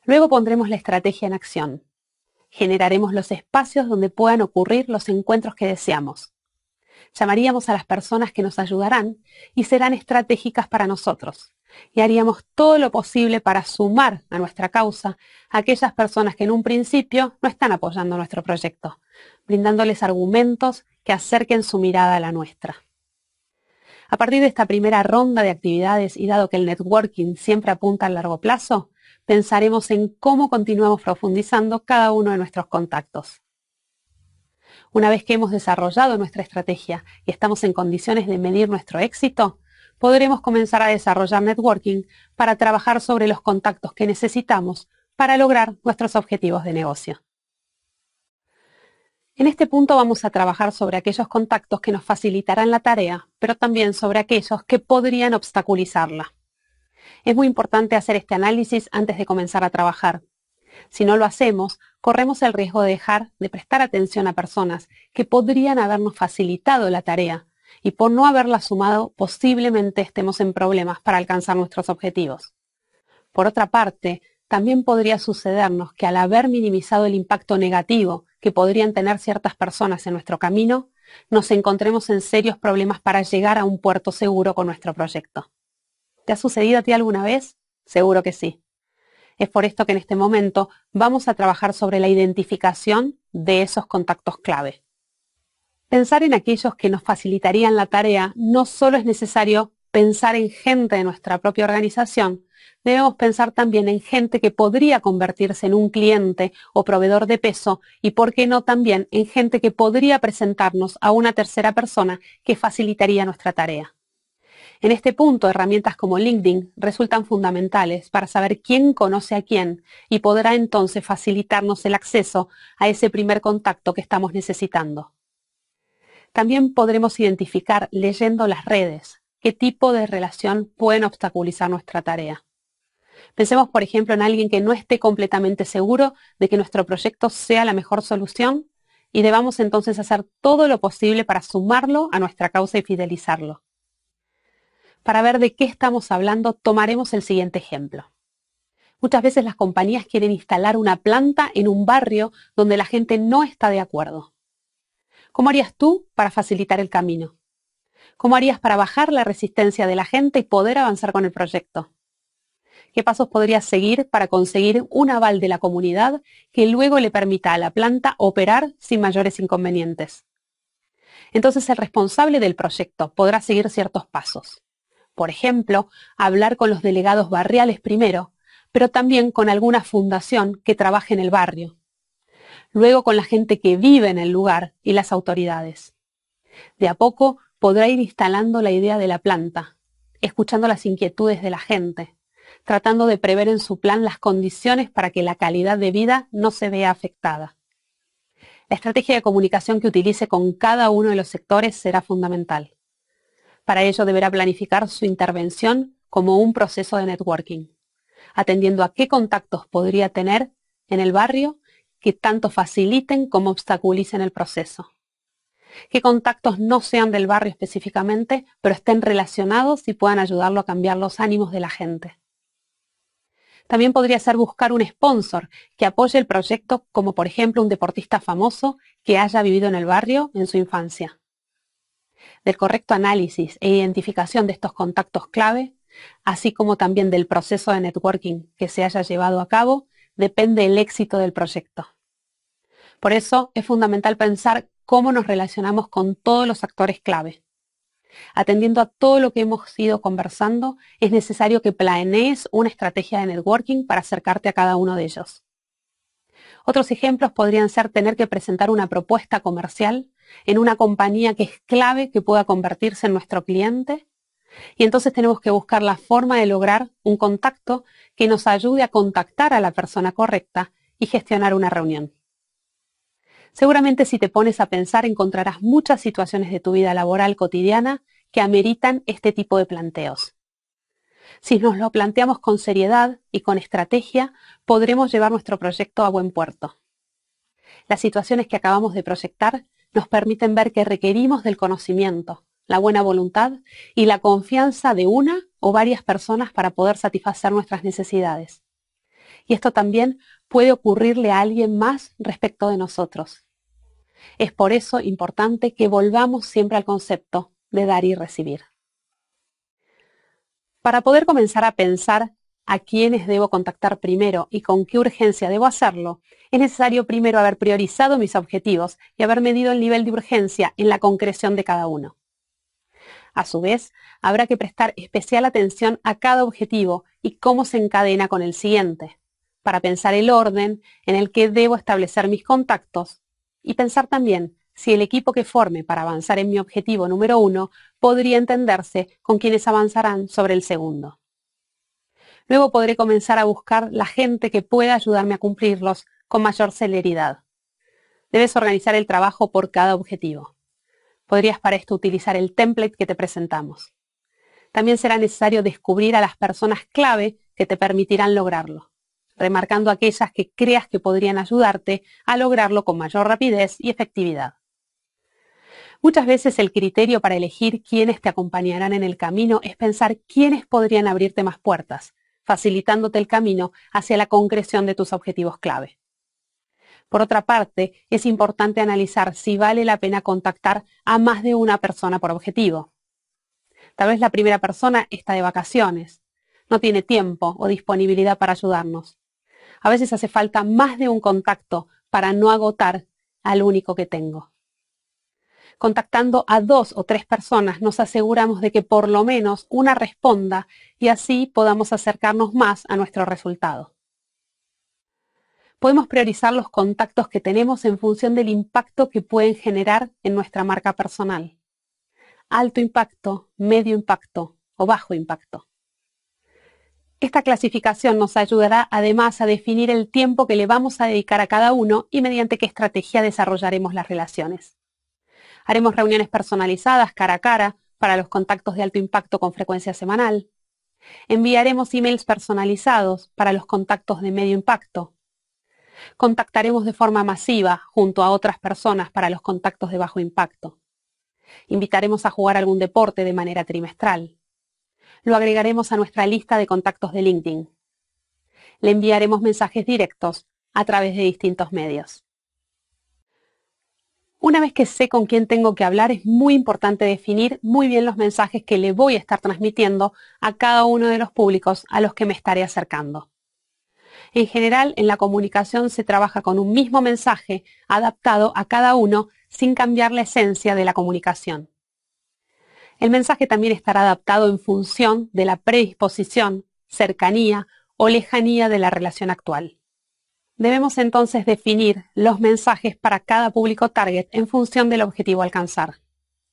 Luego pondremos la estrategia en acción. Generaremos los espacios donde puedan ocurrir los encuentros que deseamos, Llamaríamos a las personas que nos ayudarán y serán estratégicas para nosotros. Y haríamos todo lo posible para sumar a nuestra causa a aquellas personas que en un principio no están apoyando nuestro proyecto, brindándoles argumentos que acerquen su mirada a la nuestra. A partir de esta primera ronda de actividades y dado que el networking siempre apunta a largo plazo, pensaremos en cómo continuamos profundizando cada uno de nuestros contactos. Una vez que hemos desarrollado nuestra estrategia y estamos en condiciones de medir nuestro éxito, podremos comenzar a desarrollar networking para trabajar sobre los contactos que necesitamos para lograr nuestros objetivos de negocio. En este punto vamos a trabajar sobre aquellos contactos que nos facilitarán la tarea, pero también sobre aquellos que podrían obstaculizarla. Es muy importante hacer este análisis antes de comenzar a trabajar, si no lo hacemos, corremos el riesgo de dejar de prestar atención a personas que podrían habernos facilitado la tarea y por no haberla sumado posiblemente estemos en problemas para alcanzar nuestros objetivos. Por otra parte, también podría sucedernos que al haber minimizado el impacto negativo que podrían tener ciertas personas en nuestro camino, nos encontremos en serios problemas para llegar a un puerto seguro con nuestro proyecto. ¿Te ha sucedido a ti alguna vez? Seguro que sí. Es por esto que en este momento vamos a trabajar sobre la identificación de esos contactos clave. Pensar en aquellos que nos facilitarían la tarea no solo es necesario pensar en gente de nuestra propia organización, debemos pensar también en gente que podría convertirse en un cliente o proveedor de peso y, por qué no, también en gente que podría presentarnos a una tercera persona que facilitaría nuestra tarea. En este punto, herramientas como LinkedIn resultan fundamentales para saber quién conoce a quién y podrá entonces facilitarnos el acceso a ese primer contacto que estamos necesitando. También podremos identificar leyendo las redes qué tipo de relación pueden obstaculizar nuestra tarea. Pensemos, por ejemplo, en alguien que no esté completamente seguro de que nuestro proyecto sea la mejor solución y debamos entonces hacer todo lo posible para sumarlo a nuestra causa y fidelizarlo. Para ver de qué estamos hablando, tomaremos el siguiente ejemplo. Muchas veces las compañías quieren instalar una planta en un barrio donde la gente no está de acuerdo. ¿Cómo harías tú para facilitar el camino? ¿Cómo harías para bajar la resistencia de la gente y poder avanzar con el proyecto? ¿Qué pasos podrías seguir para conseguir un aval de la comunidad que luego le permita a la planta operar sin mayores inconvenientes? Entonces el responsable del proyecto podrá seguir ciertos pasos por ejemplo, hablar con los delegados barriales primero, pero también con alguna fundación que trabaje en el barrio. Luego con la gente que vive en el lugar y las autoridades. De a poco podrá ir instalando la idea de la planta, escuchando las inquietudes de la gente, tratando de prever en su plan las condiciones para que la calidad de vida no se vea afectada. La estrategia de comunicación que utilice con cada uno de los sectores será fundamental. Para ello deberá planificar su intervención como un proceso de networking, atendiendo a qué contactos podría tener en el barrio que tanto faciliten como obstaculicen el proceso. Qué contactos no sean del barrio específicamente, pero estén relacionados y puedan ayudarlo a cambiar los ánimos de la gente. También podría ser buscar un sponsor que apoye el proyecto, como por ejemplo un deportista famoso que haya vivido en el barrio en su infancia del correcto análisis e identificación de estos contactos clave, así como también del proceso de networking que se haya llevado a cabo, depende el éxito del proyecto. Por eso es fundamental pensar cómo nos relacionamos con todos los actores clave. Atendiendo a todo lo que hemos ido conversando, es necesario que planees una estrategia de networking para acercarte a cada uno de ellos. Otros ejemplos podrían ser tener que presentar una propuesta comercial en una compañía que es clave que pueda convertirse en nuestro cliente. Y entonces tenemos que buscar la forma de lograr un contacto que nos ayude a contactar a la persona correcta y gestionar una reunión. Seguramente si te pones a pensar encontrarás muchas situaciones de tu vida laboral cotidiana que ameritan este tipo de planteos. Si nos lo planteamos con seriedad y con estrategia, podremos llevar nuestro proyecto a buen puerto. Las situaciones que acabamos de proyectar nos permiten ver que requerimos del conocimiento, la buena voluntad y la confianza de una o varias personas para poder satisfacer nuestras necesidades. Y esto también puede ocurrirle a alguien más respecto de nosotros. Es por eso importante que volvamos siempre al concepto de dar y recibir. Para poder comenzar a pensar a quiénes debo contactar primero y con qué urgencia debo hacerlo, es necesario primero haber priorizado mis objetivos y haber medido el nivel de urgencia en la concreción de cada uno. A su vez, habrá que prestar especial atención a cada objetivo y cómo se encadena con el siguiente, para pensar el orden en el que debo establecer mis contactos y pensar también si el equipo que forme para avanzar en mi objetivo número uno podría entenderse con quienes avanzarán sobre el segundo. Luego podré comenzar a buscar la gente que pueda ayudarme a cumplirlos con mayor celeridad. Debes organizar el trabajo por cada objetivo. Podrías para esto utilizar el template que te presentamos. También será necesario descubrir a las personas clave que te permitirán lograrlo, remarcando aquellas que creas que podrían ayudarte a lograrlo con mayor rapidez y efectividad. Muchas veces el criterio para elegir quiénes te acompañarán en el camino es pensar quiénes podrían abrirte más puertas, facilitándote el camino hacia la concreción de tus objetivos clave. Por otra parte, es importante analizar si vale la pena contactar a más de una persona por objetivo. Tal vez la primera persona está de vacaciones, no tiene tiempo o disponibilidad para ayudarnos. A veces hace falta más de un contacto para no agotar al único que tengo contactando a dos o tres personas, nos aseguramos de que por lo menos una responda y así podamos acercarnos más a nuestro resultado. Podemos priorizar los contactos que tenemos en función del impacto que pueden generar en nuestra marca personal. Alto impacto, medio impacto o bajo impacto. Esta clasificación nos ayudará además a definir el tiempo que le vamos a dedicar a cada uno y mediante qué estrategia desarrollaremos las relaciones. Haremos reuniones personalizadas cara a cara para los contactos de alto impacto con frecuencia semanal. Enviaremos emails personalizados para los contactos de medio impacto. Contactaremos de forma masiva junto a otras personas para los contactos de bajo impacto. Invitaremos a jugar algún deporte de manera trimestral. Lo agregaremos a nuestra lista de contactos de LinkedIn. Le enviaremos mensajes directos a través de distintos medios. Una vez que sé con quién tengo que hablar, es muy importante definir muy bien los mensajes que le voy a estar transmitiendo a cada uno de los públicos a los que me estaré acercando. En general, en la comunicación se trabaja con un mismo mensaje adaptado a cada uno sin cambiar la esencia de la comunicación. El mensaje también estará adaptado en función de la predisposición, cercanía o lejanía de la relación actual. Debemos entonces definir los mensajes para cada público target en función del objetivo a alcanzar.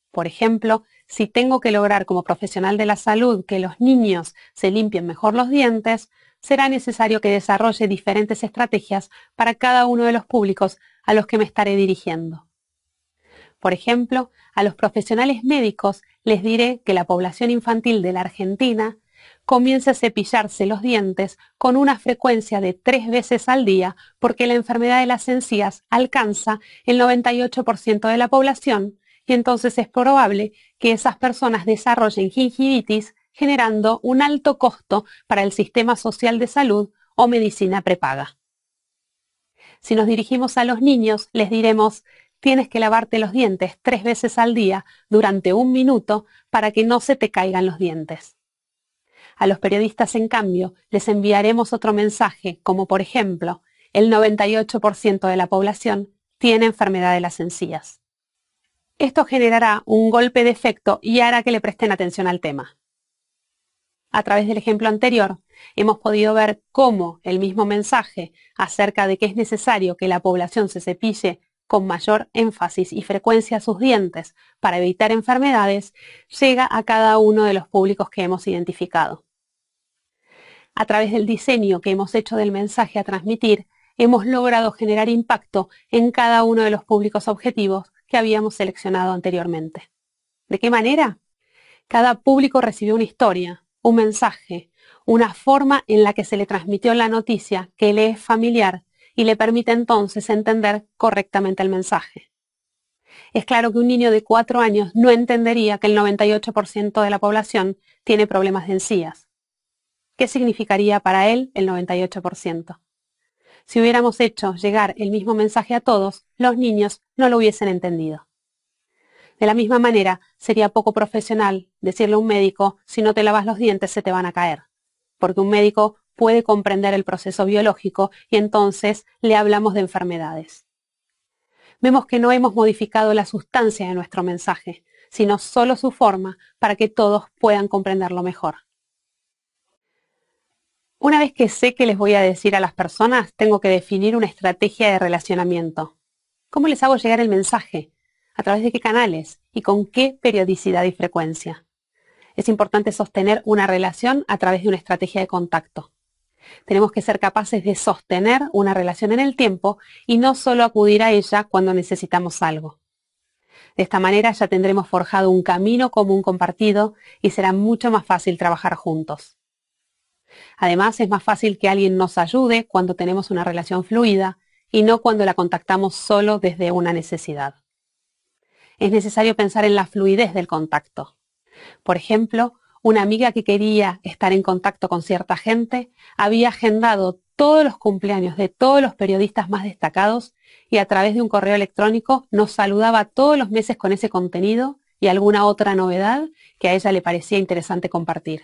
Por ejemplo, si tengo que lograr como profesional de la salud que los niños se limpien mejor los dientes, será necesario que desarrolle diferentes estrategias para cada uno de los públicos a los que me estaré dirigiendo. Por ejemplo, a los profesionales médicos les diré que la población infantil de la Argentina comience a cepillarse los dientes con una frecuencia de tres veces al día porque la enfermedad de las encías alcanza el 98% de la población y entonces es probable que esas personas desarrollen gingivitis generando un alto costo para el sistema social de salud o medicina prepaga. Si nos dirigimos a los niños, les diremos, tienes que lavarte los dientes tres veces al día durante un minuto para que no se te caigan los dientes. A los periodistas, en cambio, les enviaremos otro mensaje, como por ejemplo, el 98% de la población tiene enfermedad de las encías. Esto generará un golpe de efecto y hará que le presten atención al tema. A través del ejemplo anterior, hemos podido ver cómo el mismo mensaje acerca de que es necesario que la población se cepille con mayor énfasis y frecuencia sus dientes para evitar enfermedades, llega a cada uno de los públicos que hemos identificado. A través del diseño que hemos hecho del mensaje a transmitir, hemos logrado generar impacto en cada uno de los públicos objetivos que habíamos seleccionado anteriormente. ¿De qué manera? Cada público recibió una historia, un mensaje, una forma en la que se le transmitió la noticia que le es familiar y le permite entonces entender correctamente el mensaje. Es claro que un niño de 4 años no entendería que el 98% de la población tiene problemas de encías. ¿Qué significaría para él el 98%? Si hubiéramos hecho llegar el mismo mensaje a todos, los niños no lo hubiesen entendido. De la misma manera, sería poco profesional decirle a un médico, si no te lavas los dientes se te van a caer, porque un médico puede comprender el proceso biológico y entonces le hablamos de enfermedades. Vemos que no hemos modificado la sustancia de nuestro mensaje, sino solo su forma para que todos puedan comprenderlo mejor. Una vez que sé qué les voy a decir a las personas, tengo que definir una estrategia de relacionamiento. ¿Cómo les hago llegar el mensaje? ¿A través de qué canales? ¿Y con qué periodicidad y frecuencia? Es importante sostener una relación a través de una estrategia de contacto. Tenemos que ser capaces de sostener una relación en el tiempo y no solo acudir a ella cuando necesitamos algo. De esta manera ya tendremos forjado un camino común compartido y será mucho más fácil trabajar juntos. Además, es más fácil que alguien nos ayude cuando tenemos una relación fluida y no cuando la contactamos solo desde una necesidad. Es necesario pensar en la fluidez del contacto. Por ejemplo, una amiga que quería estar en contacto con cierta gente había agendado todos los cumpleaños de todos los periodistas más destacados y a través de un correo electrónico nos saludaba todos los meses con ese contenido y alguna otra novedad que a ella le parecía interesante compartir.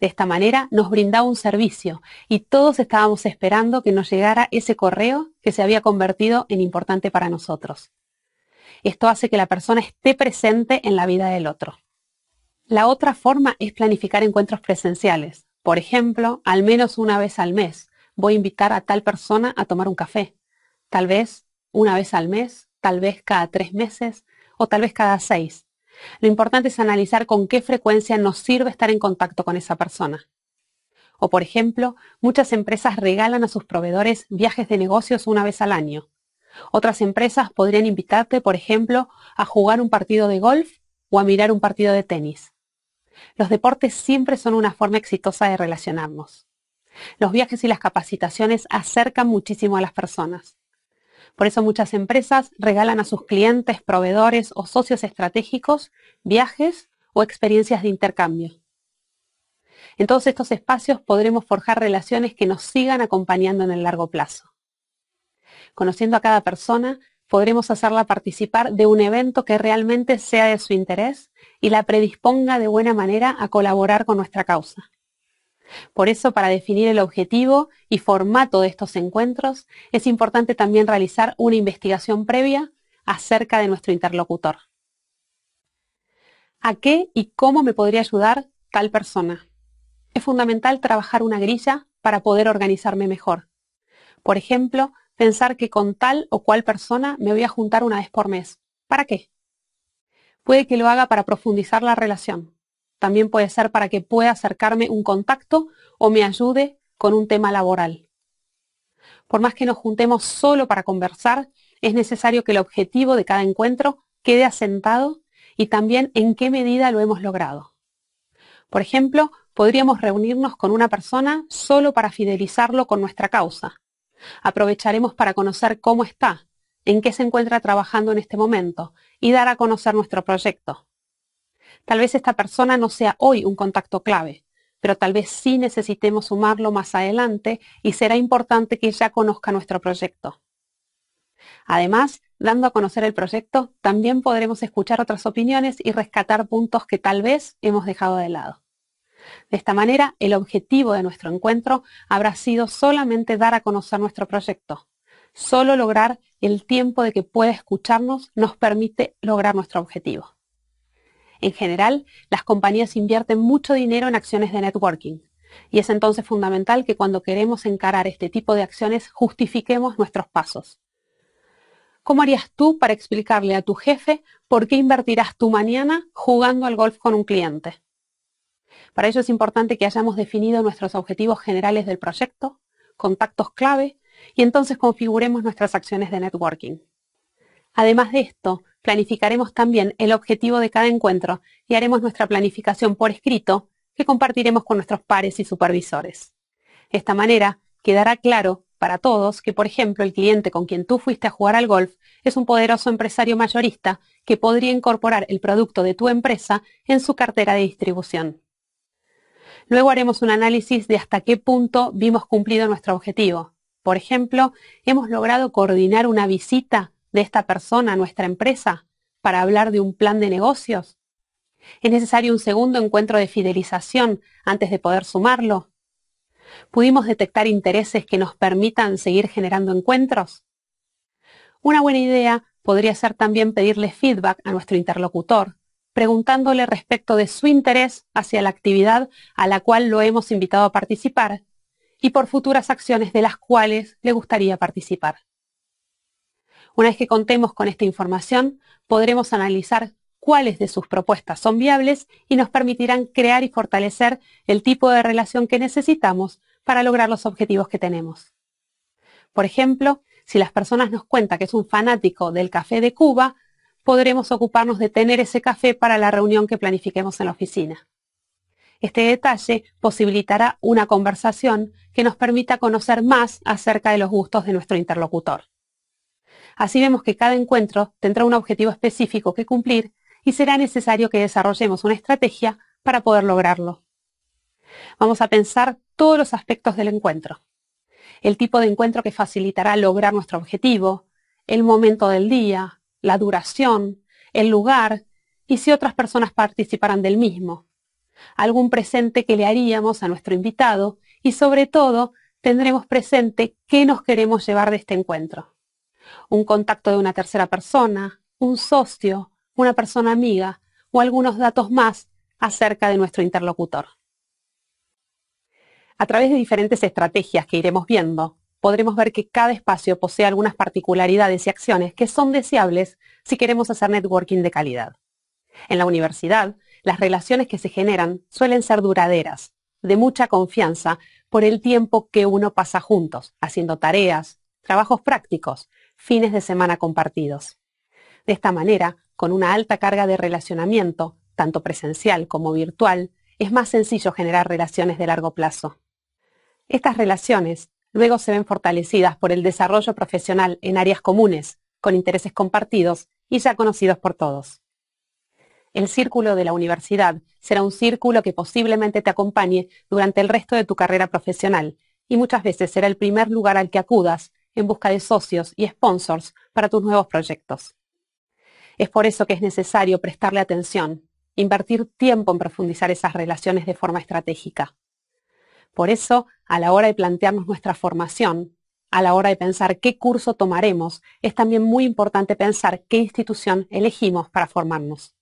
De esta manera nos brindaba un servicio y todos estábamos esperando que nos llegara ese correo que se había convertido en importante para nosotros. Esto hace que la persona esté presente en la vida del otro. La otra forma es planificar encuentros presenciales. Por ejemplo, al menos una vez al mes voy a invitar a tal persona a tomar un café. Tal vez una vez al mes, tal vez cada tres meses o tal vez cada seis. Lo importante es analizar con qué frecuencia nos sirve estar en contacto con esa persona. O, por ejemplo, muchas empresas regalan a sus proveedores viajes de negocios una vez al año. Otras empresas podrían invitarte, por ejemplo, a jugar un partido de golf o a mirar un partido de tenis. Los deportes siempre son una forma exitosa de relacionarnos. Los viajes y las capacitaciones acercan muchísimo a las personas. Por eso muchas empresas regalan a sus clientes, proveedores o socios estratégicos viajes o experiencias de intercambio. En todos estos espacios podremos forjar relaciones que nos sigan acompañando en el largo plazo. Conociendo a cada persona, podremos hacerla participar de un evento que realmente sea de su interés y la predisponga de buena manera a colaborar con nuestra causa. Por eso, para definir el objetivo y formato de estos encuentros, es importante también realizar una investigación previa acerca de nuestro interlocutor. ¿A qué y cómo me podría ayudar tal persona? Es fundamental trabajar una grilla para poder organizarme mejor. Por ejemplo, pensar que con tal o cual persona me voy a juntar una vez por mes. ¿Para qué? Puede que lo haga para profundizar la relación, también puede ser para que pueda acercarme un contacto o me ayude con un tema laboral. Por más que nos juntemos solo para conversar, es necesario que el objetivo de cada encuentro quede asentado y también en qué medida lo hemos logrado. Por ejemplo, podríamos reunirnos con una persona solo para fidelizarlo con nuestra causa. Aprovecharemos para conocer cómo está, en qué se encuentra trabajando en este momento y dar a conocer nuestro proyecto. Tal vez esta persona no sea hoy un contacto clave, pero tal vez sí necesitemos sumarlo más adelante y será importante que ya conozca nuestro proyecto. Además, dando a conocer el proyecto, también podremos escuchar otras opiniones y rescatar puntos que tal vez hemos dejado de lado. De esta manera, el objetivo de nuestro encuentro habrá sido solamente dar a conocer nuestro proyecto. Solo lograr el tiempo de que pueda escucharnos nos permite lograr nuestro objetivo. En general, las compañías invierten mucho dinero en acciones de networking. Y es entonces fundamental que cuando queremos encarar este tipo de acciones justifiquemos nuestros pasos. ¿Cómo harías tú para explicarle a tu jefe por qué invertirás tu mañana jugando al golf con un cliente? Para ello es importante que hayamos definido nuestros objetivos generales del proyecto, contactos clave y entonces configuremos nuestras acciones de networking. Además de esto, planificaremos también el objetivo de cada encuentro y haremos nuestra planificación por escrito que compartiremos con nuestros pares y supervisores. De esta manera, quedará claro para todos que, por ejemplo, el cliente con quien tú fuiste a jugar al golf es un poderoso empresario mayorista que podría incorporar el producto de tu empresa en su cartera de distribución. Luego haremos un análisis de hasta qué punto vimos cumplido nuestro objetivo. Por ejemplo, ¿hemos logrado coordinar una visita de esta persona a nuestra empresa para hablar de un plan de negocios? ¿Es necesario un segundo encuentro de fidelización antes de poder sumarlo? ¿Pudimos detectar intereses que nos permitan seguir generando encuentros? Una buena idea podría ser también pedirle feedback a nuestro interlocutor, preguntándole respecto de su interés hacia la actividad a la cual lo hemos invitado a participar y por futuras acciones de las cuales le gustaría participar. Una vez que contemos con esta información, podremos analizar cuáles de sus propuestas son viables y nos permitirán crear y fortalecer el tipo de relación que necesitamos para lograr los objetivos que tenemos. Por ejemplo, si las personas nos cuenta que es un fanático del café de Cuba, podremos ocuparnos de tener ese café para la reunión que planifiquemos en la oficina. Este detalle posibilitará una conversación que nos permita conocer más acerca de los gustos de nuestro interlocutor. Así vemos que cada encuentro tendrá un objetivo específico que cumplir y será necesario que desarrollemos una estrategia para poder lograrlo. Vamos a pensar todos los aspectos del encuentro. El tipo de encuentro que facilitará lograr nuestro objetivo, el momento del día, la duración, el lugar y si otras personas participarán del mismo. Algún presente que le haríamos a nuestro invitado y sobre todo tendremos presente qué nos queremos llevar de este encuentro un contacto de una tercera persona, un socio, una persona amiga o algunos datos más acerca de nuestro interlocutor. A través de diferentes estrategias que iremos viendo, podremos ver que cada espacio posee algunas particularidades y acciones que son deseables si queremos hacer networking de calidad. En la universidad, las relaciones que se generan suelen ser duraderas, de mucha confianza, por el tiempo que uno pasa juntos, haciendo tareas, trabajos prácticos, fines de semana compartidos. De esta manera, con una alta carga de relacionamiento, tanto presencial como virtual, es más sencillo generar relaciones de largo plazo. Estas relaciones luego se ven fortalecidas por el desarrollo profesional en áreas comunes, con intereses compartidos y ya conocidos por todos. El círculo de la universidad será un círculo que posiblemente te acompañe durante el resto de tu carrera profesional y muchas veces será el primer lugar al que acudas en busca de socios y sponsors para tus nuevos proyectos. Es por eso que es necesario prestarle atención, invertir tiempo en profundizar esas relaciones de forma estratégica. Por eso, a la hora de plantearnos nuestra formación, a la hora de pensar qué curso tomaremos, es también muy importante pensar qué institución elegimos para formarnos.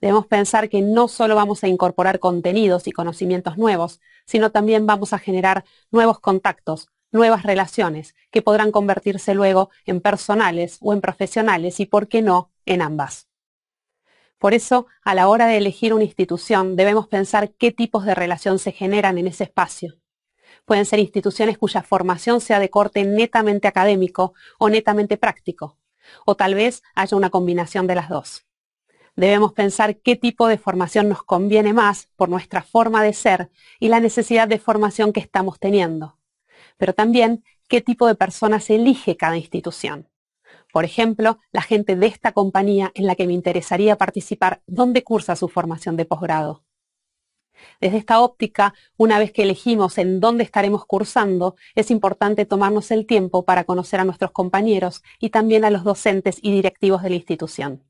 Debemos pensar que no solo vamos a incorporar contenidos y conocimientos nuevos, sino también vamos a generar nuevos contactos nuevas relaciones que podrán convertirse luego en personales o en profesionales y, por qué no, en ambas. Por eso, a la hora de elegir una institución, debemos pensar qué tipos de relación se generan en ese espacio. Pueden ser instituciones cuya formación sea de corte netamente académico o netamente práctico, o tal vez haya una combinación de las dos. Debemos pensar qué tipo de formación nos conviene más por nuestra forma de ser y la necesidad de formación que estamos teniendo pero también qué tipo de personas elige cada institución. Por ejemplo, la gente de esta compañía en la que me interesaría participar, ¿dónde cursa su formación de posgrado? Desde esta óptica, una vez que elegimos en dónde estaremos cursando, es importante tomarnos el tiempo para conocer a nuestros compañeros y también a los docentes y directivos de la institución.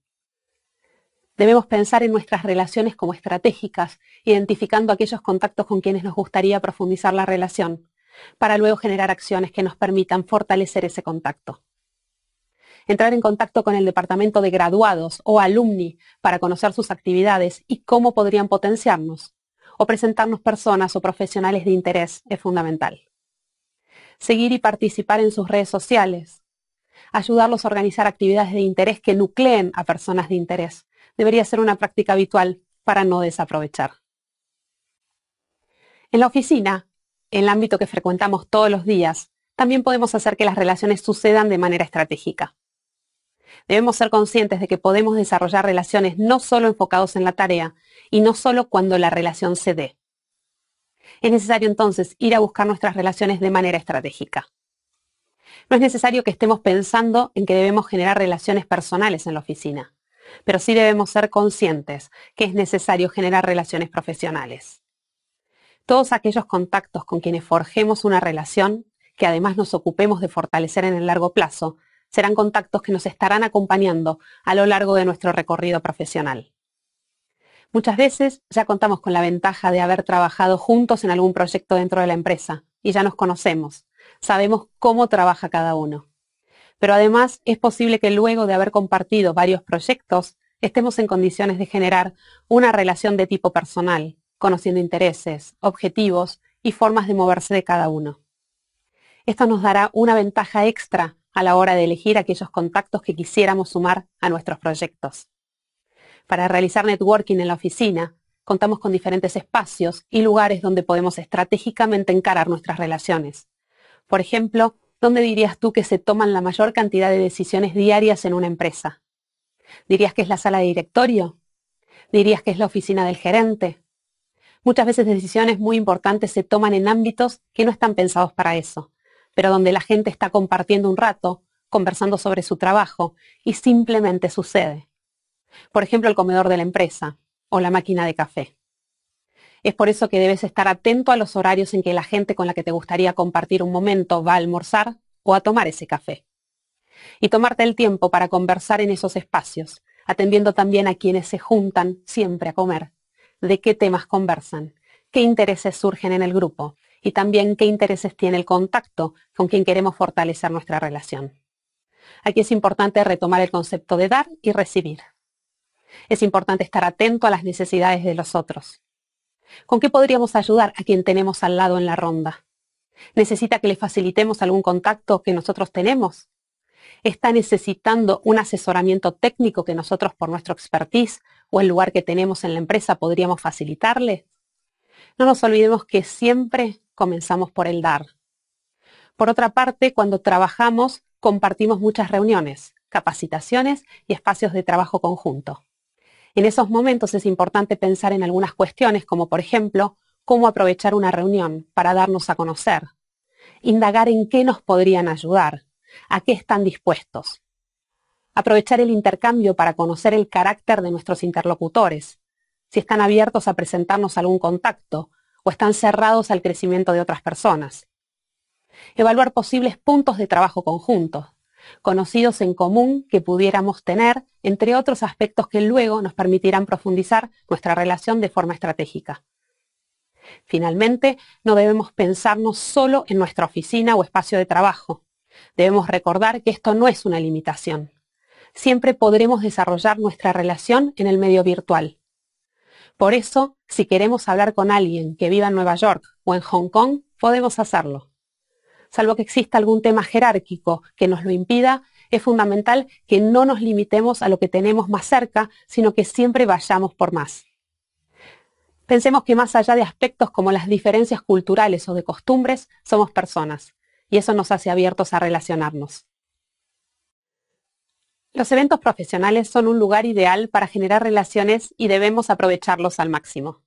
Debemos pensar en nuestras relaciones como estratégicas, identificando aquellos contactos con quienes nos gustaría profundizar la relación, para luego generar acciones que nos permitan fortalecer ese contacto. Entrar en contacto con el departamento de graduados o alumni para conocer sus actividades y cómo podrían potenciarnos, o presentarnos personas o profesionales de interés es fundamental. Seguir y participar en sus redes sociales, ayudarlos a organizar actividades de interés que nucleen a personas de interés, debería ser una práctica habitual para no desaprovechar. En la oficina, en el ámbito que frecuentamos todos los días, también podemos hacer que las relaciones sucedan de manera estratégica. Debemos ser conscientes de que podemos desarrollar relaciones no solo enfocados en la tarea y no solo cuando la relación se dé. Es necesario entonces ir a buscar nuestras relaciones de manera estratégica. No es necesario que estemos pensando en que debemos generar relaciones personales en la oficina, pero sí debemos ser conscientes que es necesario generar relaciones profesionales todos aquellos contactos con quienes forjemos una relación, que además nos ocupemos de fortalecer en el largo plazo, serán contactos que nos estarán acompañando a lo largo de nuestro recorrido profesional. Muchas veces ya contamos con la ventaja de haber trabajado juntos en algún proyecto dentro de la empresa y ya nos conocemos, sabemos cómo trabaja cada uno. Pero además es posible que luego de haber compartido varios proyectos estemos en condiciones de generar una relación de tipo personal, conociendo intereses, objetivos y formas de moverse de cada uno. Esto nos dará una ventaja extra a la hora de elegir aquellos contactos que quisiéramos sumar a nuestros proyectos. Para realizar networking en la oficina, contamos con diferentes espacios y lugares donde podemos estratégicamente encarar nuestras relaciones. Por ejemplo, ¿dónde dirías tú que se toman la mayor cantidad de decisiones diarias en una empresa? ¿Dirías que es la sala de directorio? ¿Dirías que es la oficina del gerente? Muchas veces decisiones muy importantes se toman en ámbitos que no están pensados para eso, pero donde la gente está compartiendo un rato, conversando sobre su trabajo y simplemente sucede. Por ejemplo, el comedor de la empresa o la máquina de café. Es por eso que debes estar atento a los horarios en que la gente con la que te gustaría compartir un momento va a almorzar o a tomar ese café. Y tomarte el tiempo para conversar en esos espacios, atendiendo también a quienes se juntan siempre a comer de qué temas conversan, qué intereses surgen en el grupo y también qué intereses tiene el contacto con quien queremos fortalecer nuestra relación. Aquí es importante retomar el concepto de dar y recibir. Es importante estar atento a las necesidades de los otros. ¿Con qué podríamos ayudar a quien tenemos al lado en la ronda? ¿Necesita que le facilitemos algún contacto que nosotros tenemos? está necesitando un asesoramiento técnico que nosotros por nuestro expertise o el lugar que tenemos en la empresa podríamos facilitarle? No nos olvidemos que siempre comenzamos por el dar. Por otra parte, cuando trabajamos, compartimos muchas reuniones, capacitaciones y espacios de trabajo conjunto. En esos momentos es importante pensar en algunas cuestiones, como por ejemplo, cómo aprovechar una reunión para darnos a conocer, indagar en qué nos podrían ayudar, a qué están dispuestos. Aprovechar el intercambio para conocer el carácter de nuestros interlocutores, si están abiertos a presentarnos algún contacto o están cerrados al crecimiento de otras personas. Evaluar posibles puntos de trabajo conjuntos, conocidos en común que pudiéramos tener, entre otros aspectos que luego nos permitirán profundizar nuestra relación de forma estratégica. Finalmente, no debemos pensarnos solo en nuestra oficina o espacio de trabajo. Debemos recordar que esto no es una limitación. Siempre podremos desarrollar nuestra relación en el medio virtual. Por eso, si queremos hablar con alguien que viva en Nueva York o en Hong Kong, podemos hacerlo. Salvo que exista algún tema jerárquico que nos lo impida, es fundamental que no nos limitemos a lo que tenemos más cerca, sino que siempre vayamos por más. Pensemos que más allá de aspectos como las diferencias culturales o de costumbres, somos personas y eso nos hace abiertos a relacionarnos. Los eventos profesionales son un lugar ideal para generar relaciones y debemos aprovecharlos al máximo.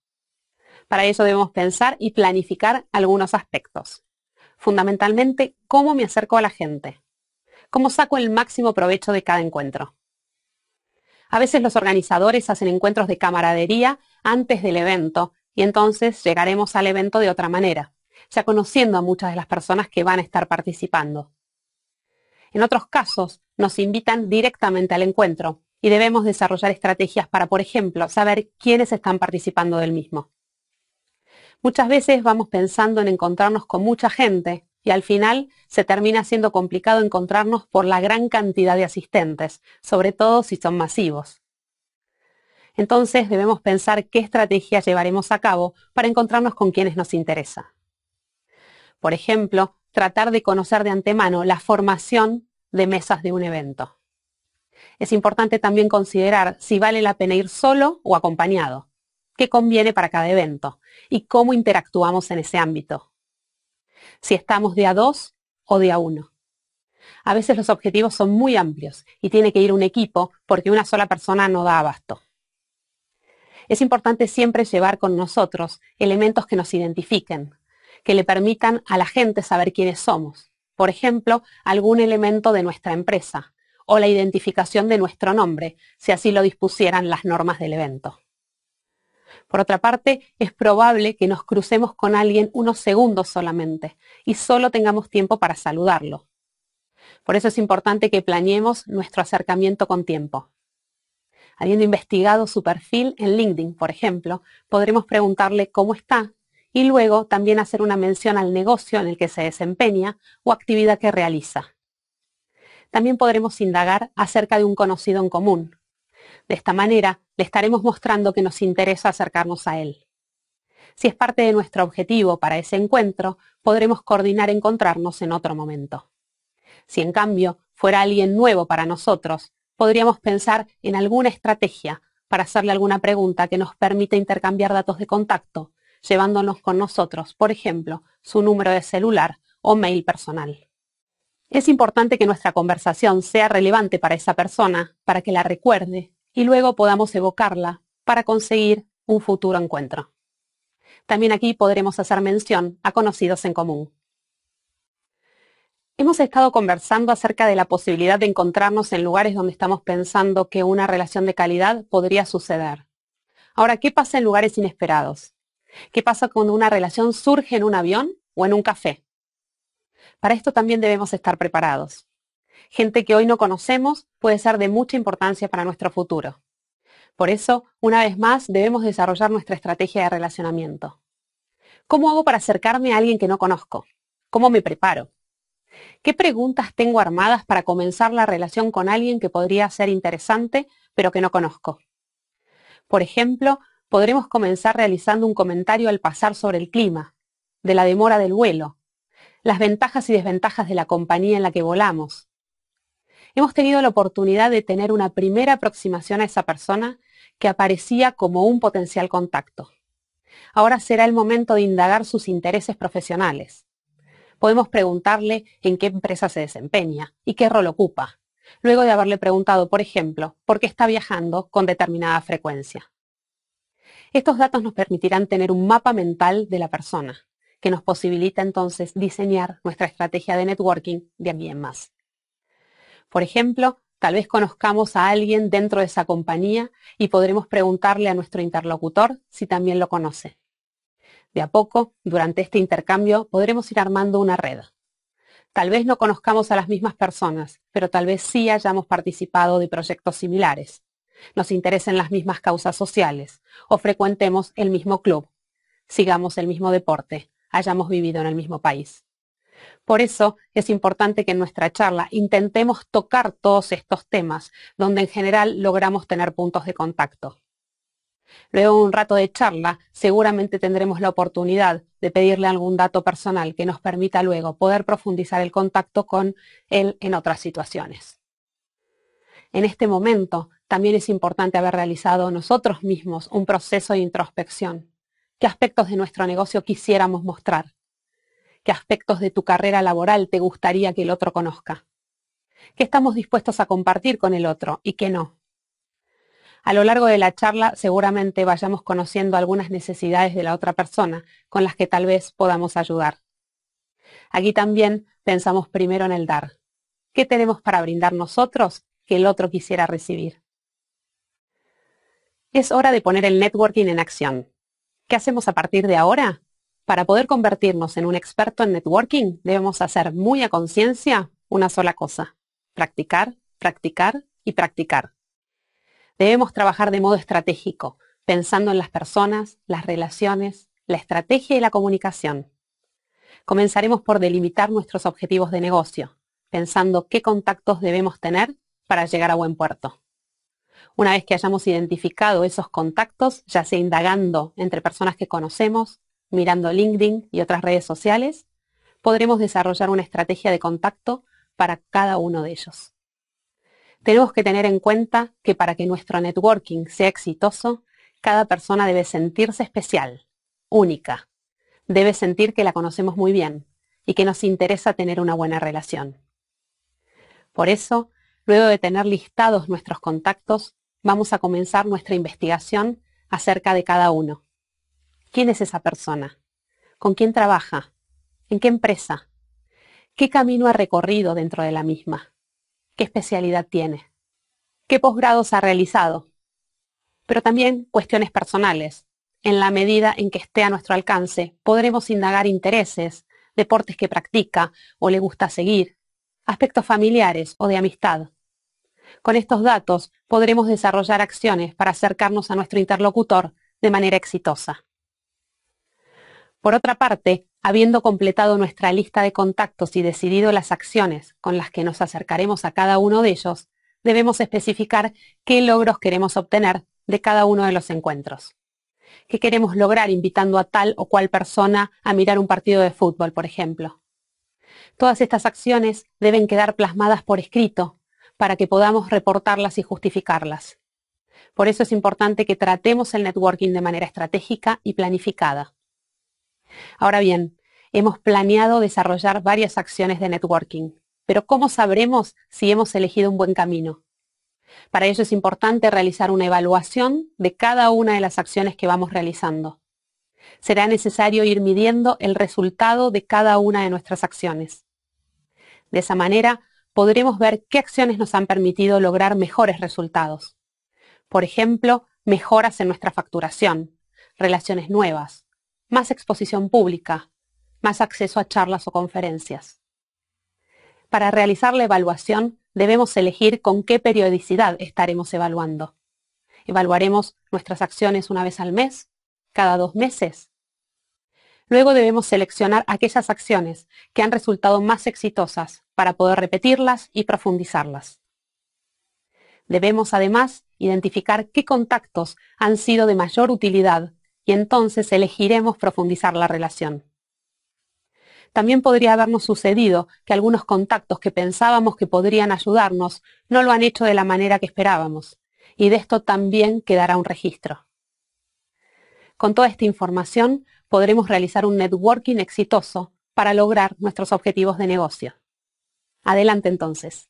Para ello debemos pensar y planificar algunos aspectos. Fundamentalmente, cómo me acerco a la gente. Cómo saco el máximo provecho de cada encuentro. A veces los organizadores hacen encuentros de camaradería antes del evento y entonces llegaremos al evento de otra manera ya conociendo a muchas de las personas que van a estar participando. En otros casos, nos invitan directamente al encuentro y debemos desarrollar estrategias para, por ejemplo, saber quiénes están participando del mismo. Muchas veces vamos pensando en encontrarnos con mucha gente y al final se termina siendo complicado encontrarnos por la gran cantidad de asistentes, sobre todo si son masivos. Entonces debemos pensar qué estrategias llevaremos a cabo para encontrarnos con quienes nos interesa. Por ejemplo, tratar de conocer de antemano la formación de mesas de un evento. Es importante también considerar si vale la pena ir solo o acompañado, qué conviene para cada evento y cómo interactuamos en ese ámbito. Si estamos de a dos o de a uno. A veces los objetivos son muy amplios y tiene que ir un equipo porque una sola persona no da abasto. Es importante siempre llevar con nosotros elementos que nos identifiquen, que le permitan a la gente saber quiénes somos. Por ejemplo, algún elemento de nuestra empresa o la identificación de nuestro nombre, si así lo dispusieran las normas del evento. Por otra parte, es probable que nos crucemos con alguien unos segundos solamente y solo tengamos tiempo para saludarlo. Por eso es importante que planeemos nuestro acercamiento con tiempo. Habiendo investigado su perfil en LinkedIn, por ejemplo, podremos preguntarle cómo está y luego también hacer una mención al negocio en el que se desempeña o actividad que realiza. También podremos indagar acerca de un conocido en común. De esta manera, le estaremos mostrando que nos interesa acercarnos a él. Si es parte de nuestro objetivo para ese encuentro, podremos coordinar encontrarnos en otro momento. Si en cambio fuera alguien nuevo para nosotros, podríamos pensar en alguna estrategia para hacerle alguna pregunta que nos permita intercambiar datos de contacto llevándonos con nosotros, por ejemplo, su número de celular o mail personal. Es importante que nuestra conversación sea relevante para esa persona, para que la recuerde y luego podamos evocarla para conseguir un futuro encuentro. También aquí podremos hacer mención a conocidos en común. Hemos estado conversando acerca de la posibilidad de encontrarnos en lugares donde estamos pensando que una relación de calidad podría suceder. Ahora, ¿qué pasa en lugares inesperados? ¿Qué pasa cuando una relación surge en un avión o en un café? Para esto también debemos estar preparados. Gente que hoy no conocemos puede ser de mucha importancia para nuestro futuro. Por eso, una vez más, debemos desarrollar nuestra estrategia de relacionamiento. ¿Cómo hago para acercarme a alguien que no conozco? ¿Cómo me preparo? ¿Qué preguntas tengo armadas para comenzar la relación con alguien que podría ser interesante, pero que no conozco? Por ejemplo, podremos comenzar realizando un comentario al pasar sobre el clima, de la demora del vuelo, las ventajas y desventajas de la compañía en la que volamos. Hemos tenido la oportunidad de tener una primera aproximación a esa persona que aparecía como un potencial contacto. Ahora será el momento de indagar sus intereses profesionales. Podemos preguntarle en qué empresa se desempeña y qué rol ocupa, luego de haberle preguntado, por ejemplo, por qué está viajando con determinada frecuencia. Estos datos nos permitirán tener un mapa mental de la persona, que nos posibilita entonces diseñar nuestra estrategia de networking de mí en más. Por ejemplo, tal vez conozcamos a alguien dentro de esa compañía y podremos preguntarle a nuestro interlocutor si también lo conoce. De a poco, durante este intercambio, podremos ir armando una red. Tal vez no conozcamos a las mismas personas, pero tal vez sí hayamos participado de proyectos similares nos interesen las mismas causas sociales o frecuentemos el mismo club, sigamos el mismo deporte, hayamos vivido en el mismo país. Por eso es importante que en nuestra charla intentemos tocar todos estos temas, donde en general logramos tener puntos de contacto. Luego de un rato de charla, seguramente tendremos la oportunidad de pedirle algún dato personal que nos permita luego poder profundizar el contacto con él en otras situaciones. En este momento también es importante haber realizado nosotros mismos un proceso de introspección. ¿Qué aspectos de nuestro negocio quisiéramos mostrar? ¿Qué aspectos de tu carrera laboral te gustaría que el otro conozca? ¿Qué estamos dispuestos a compartir con el otro y qué no? A lo largo de la charla seguramente vayamos conociendo algunas necesidades de la otra persona con las que tal vez podamos ayudar. Aquí también pensamos primero en el dar. ¿Qué tenemos para brindar nosotros que el otro quisiera recibir? Es hora de poner el networking en acción. ¿Qué hacemos a partir de ahora? Para poder convertirnos en un experto en networking, debemos hacer muy a conciencia una sola cosa. Practicar, practicar y practicar. Debemos trabajar de modo estratégico, pensando en las personas, las relaciones, la estrategia y la comunicación. Comenzaremos por delimitar nuestros objetivos de negocio, pensando qué contactos debemos tener para llegar a buen puerto. Una vez que hayamos identificado esos contactos, ya sea indagando entre personas que conocemos, mirando LinkedIn y otras redes sociales, podremos desarrollar una estrategia de contacto para cada uno de ellos. Tenemos que tener en cuenta que para que nuestro networking sea exitoso, cada persona debe sentirse especial, única. Debe sentir que la conocemos muy bien y que nos interesa tener una buena relación. Por eso, luego de tener listados nuestros contactos, vamos a comenzar nuestra investigación acerca de cada uno. ¿Quién es esa persona? ¿Con quién trabaja? ¿En qué empresa? ¿Qué camino ha recorrido dentro de la misma? ¿Qué especialidad tiene? ¿Qué posgrados ha realizado? Pero también cuestiones personales. En la medida en que esté a nuestro alcance, podremos indagar intereses, deportes que practica o le gusta seguir, aspectos familiares o de amistad, con estos datos podremos desarrollar acciones para acercarnos a nuestro interlocutor de manera exitosa. Por otra parte, habiendo completado nuestra lista de contactos y decidido las acciones con las que nos acercaremos a cada uno de ellos, debemos especificar qué logros queremos obtener de cada uno de los encuentros. ¿Qué queremos lograr invitando a tal o cual persona a mirar un partido de fútbol, por ejemplo? Todas estas acciones deben quedar plasmadas por escrito para que podamos reportarlas y justificarlas. Por eso es importante que tratemos el networking de manera estratégica y planificada. Ahora bien, hemos planeado desarrollar varias acciones de networking, pero ¿cómo sabremos si hemos elegido un buen camino? Para ello es importante realizar una evaluación de cada una de las acciones que vamos realizando. Será necesario ir midiendo el resultado de cada una de nuestras acciones. De esa manera podremos ver qué acciones nos han permitido lograr mejores resultados. Por ejemplo, mejoras en nuestra facturación, relaciones nuevas, más exposición pública, más acceso a charlas o conferencias. Para realizar la evaluación debemos elegir con qué periodicidad estaremos evaluando. Evaluaremos nuestras acciones una vez al mes, cada dos meses, Luego debemos seleccionar aquellas acciones que han resultado más exitosas para poder repetirlas y profundizarlas. Debemos además identificar qué contactos han sido de mayor utilidad y entonces elegiremos profundizar la relación. También podría habernos sucedido que algunos contactos que pensábamos que podrían ayudarnos no lo han hecho de la manera que esperábamos, y de esto también quedará un registro. Con toda esta información podremos realizar un networking exitoso para lograr nuestros objetivos de negocio. Adelante entonces.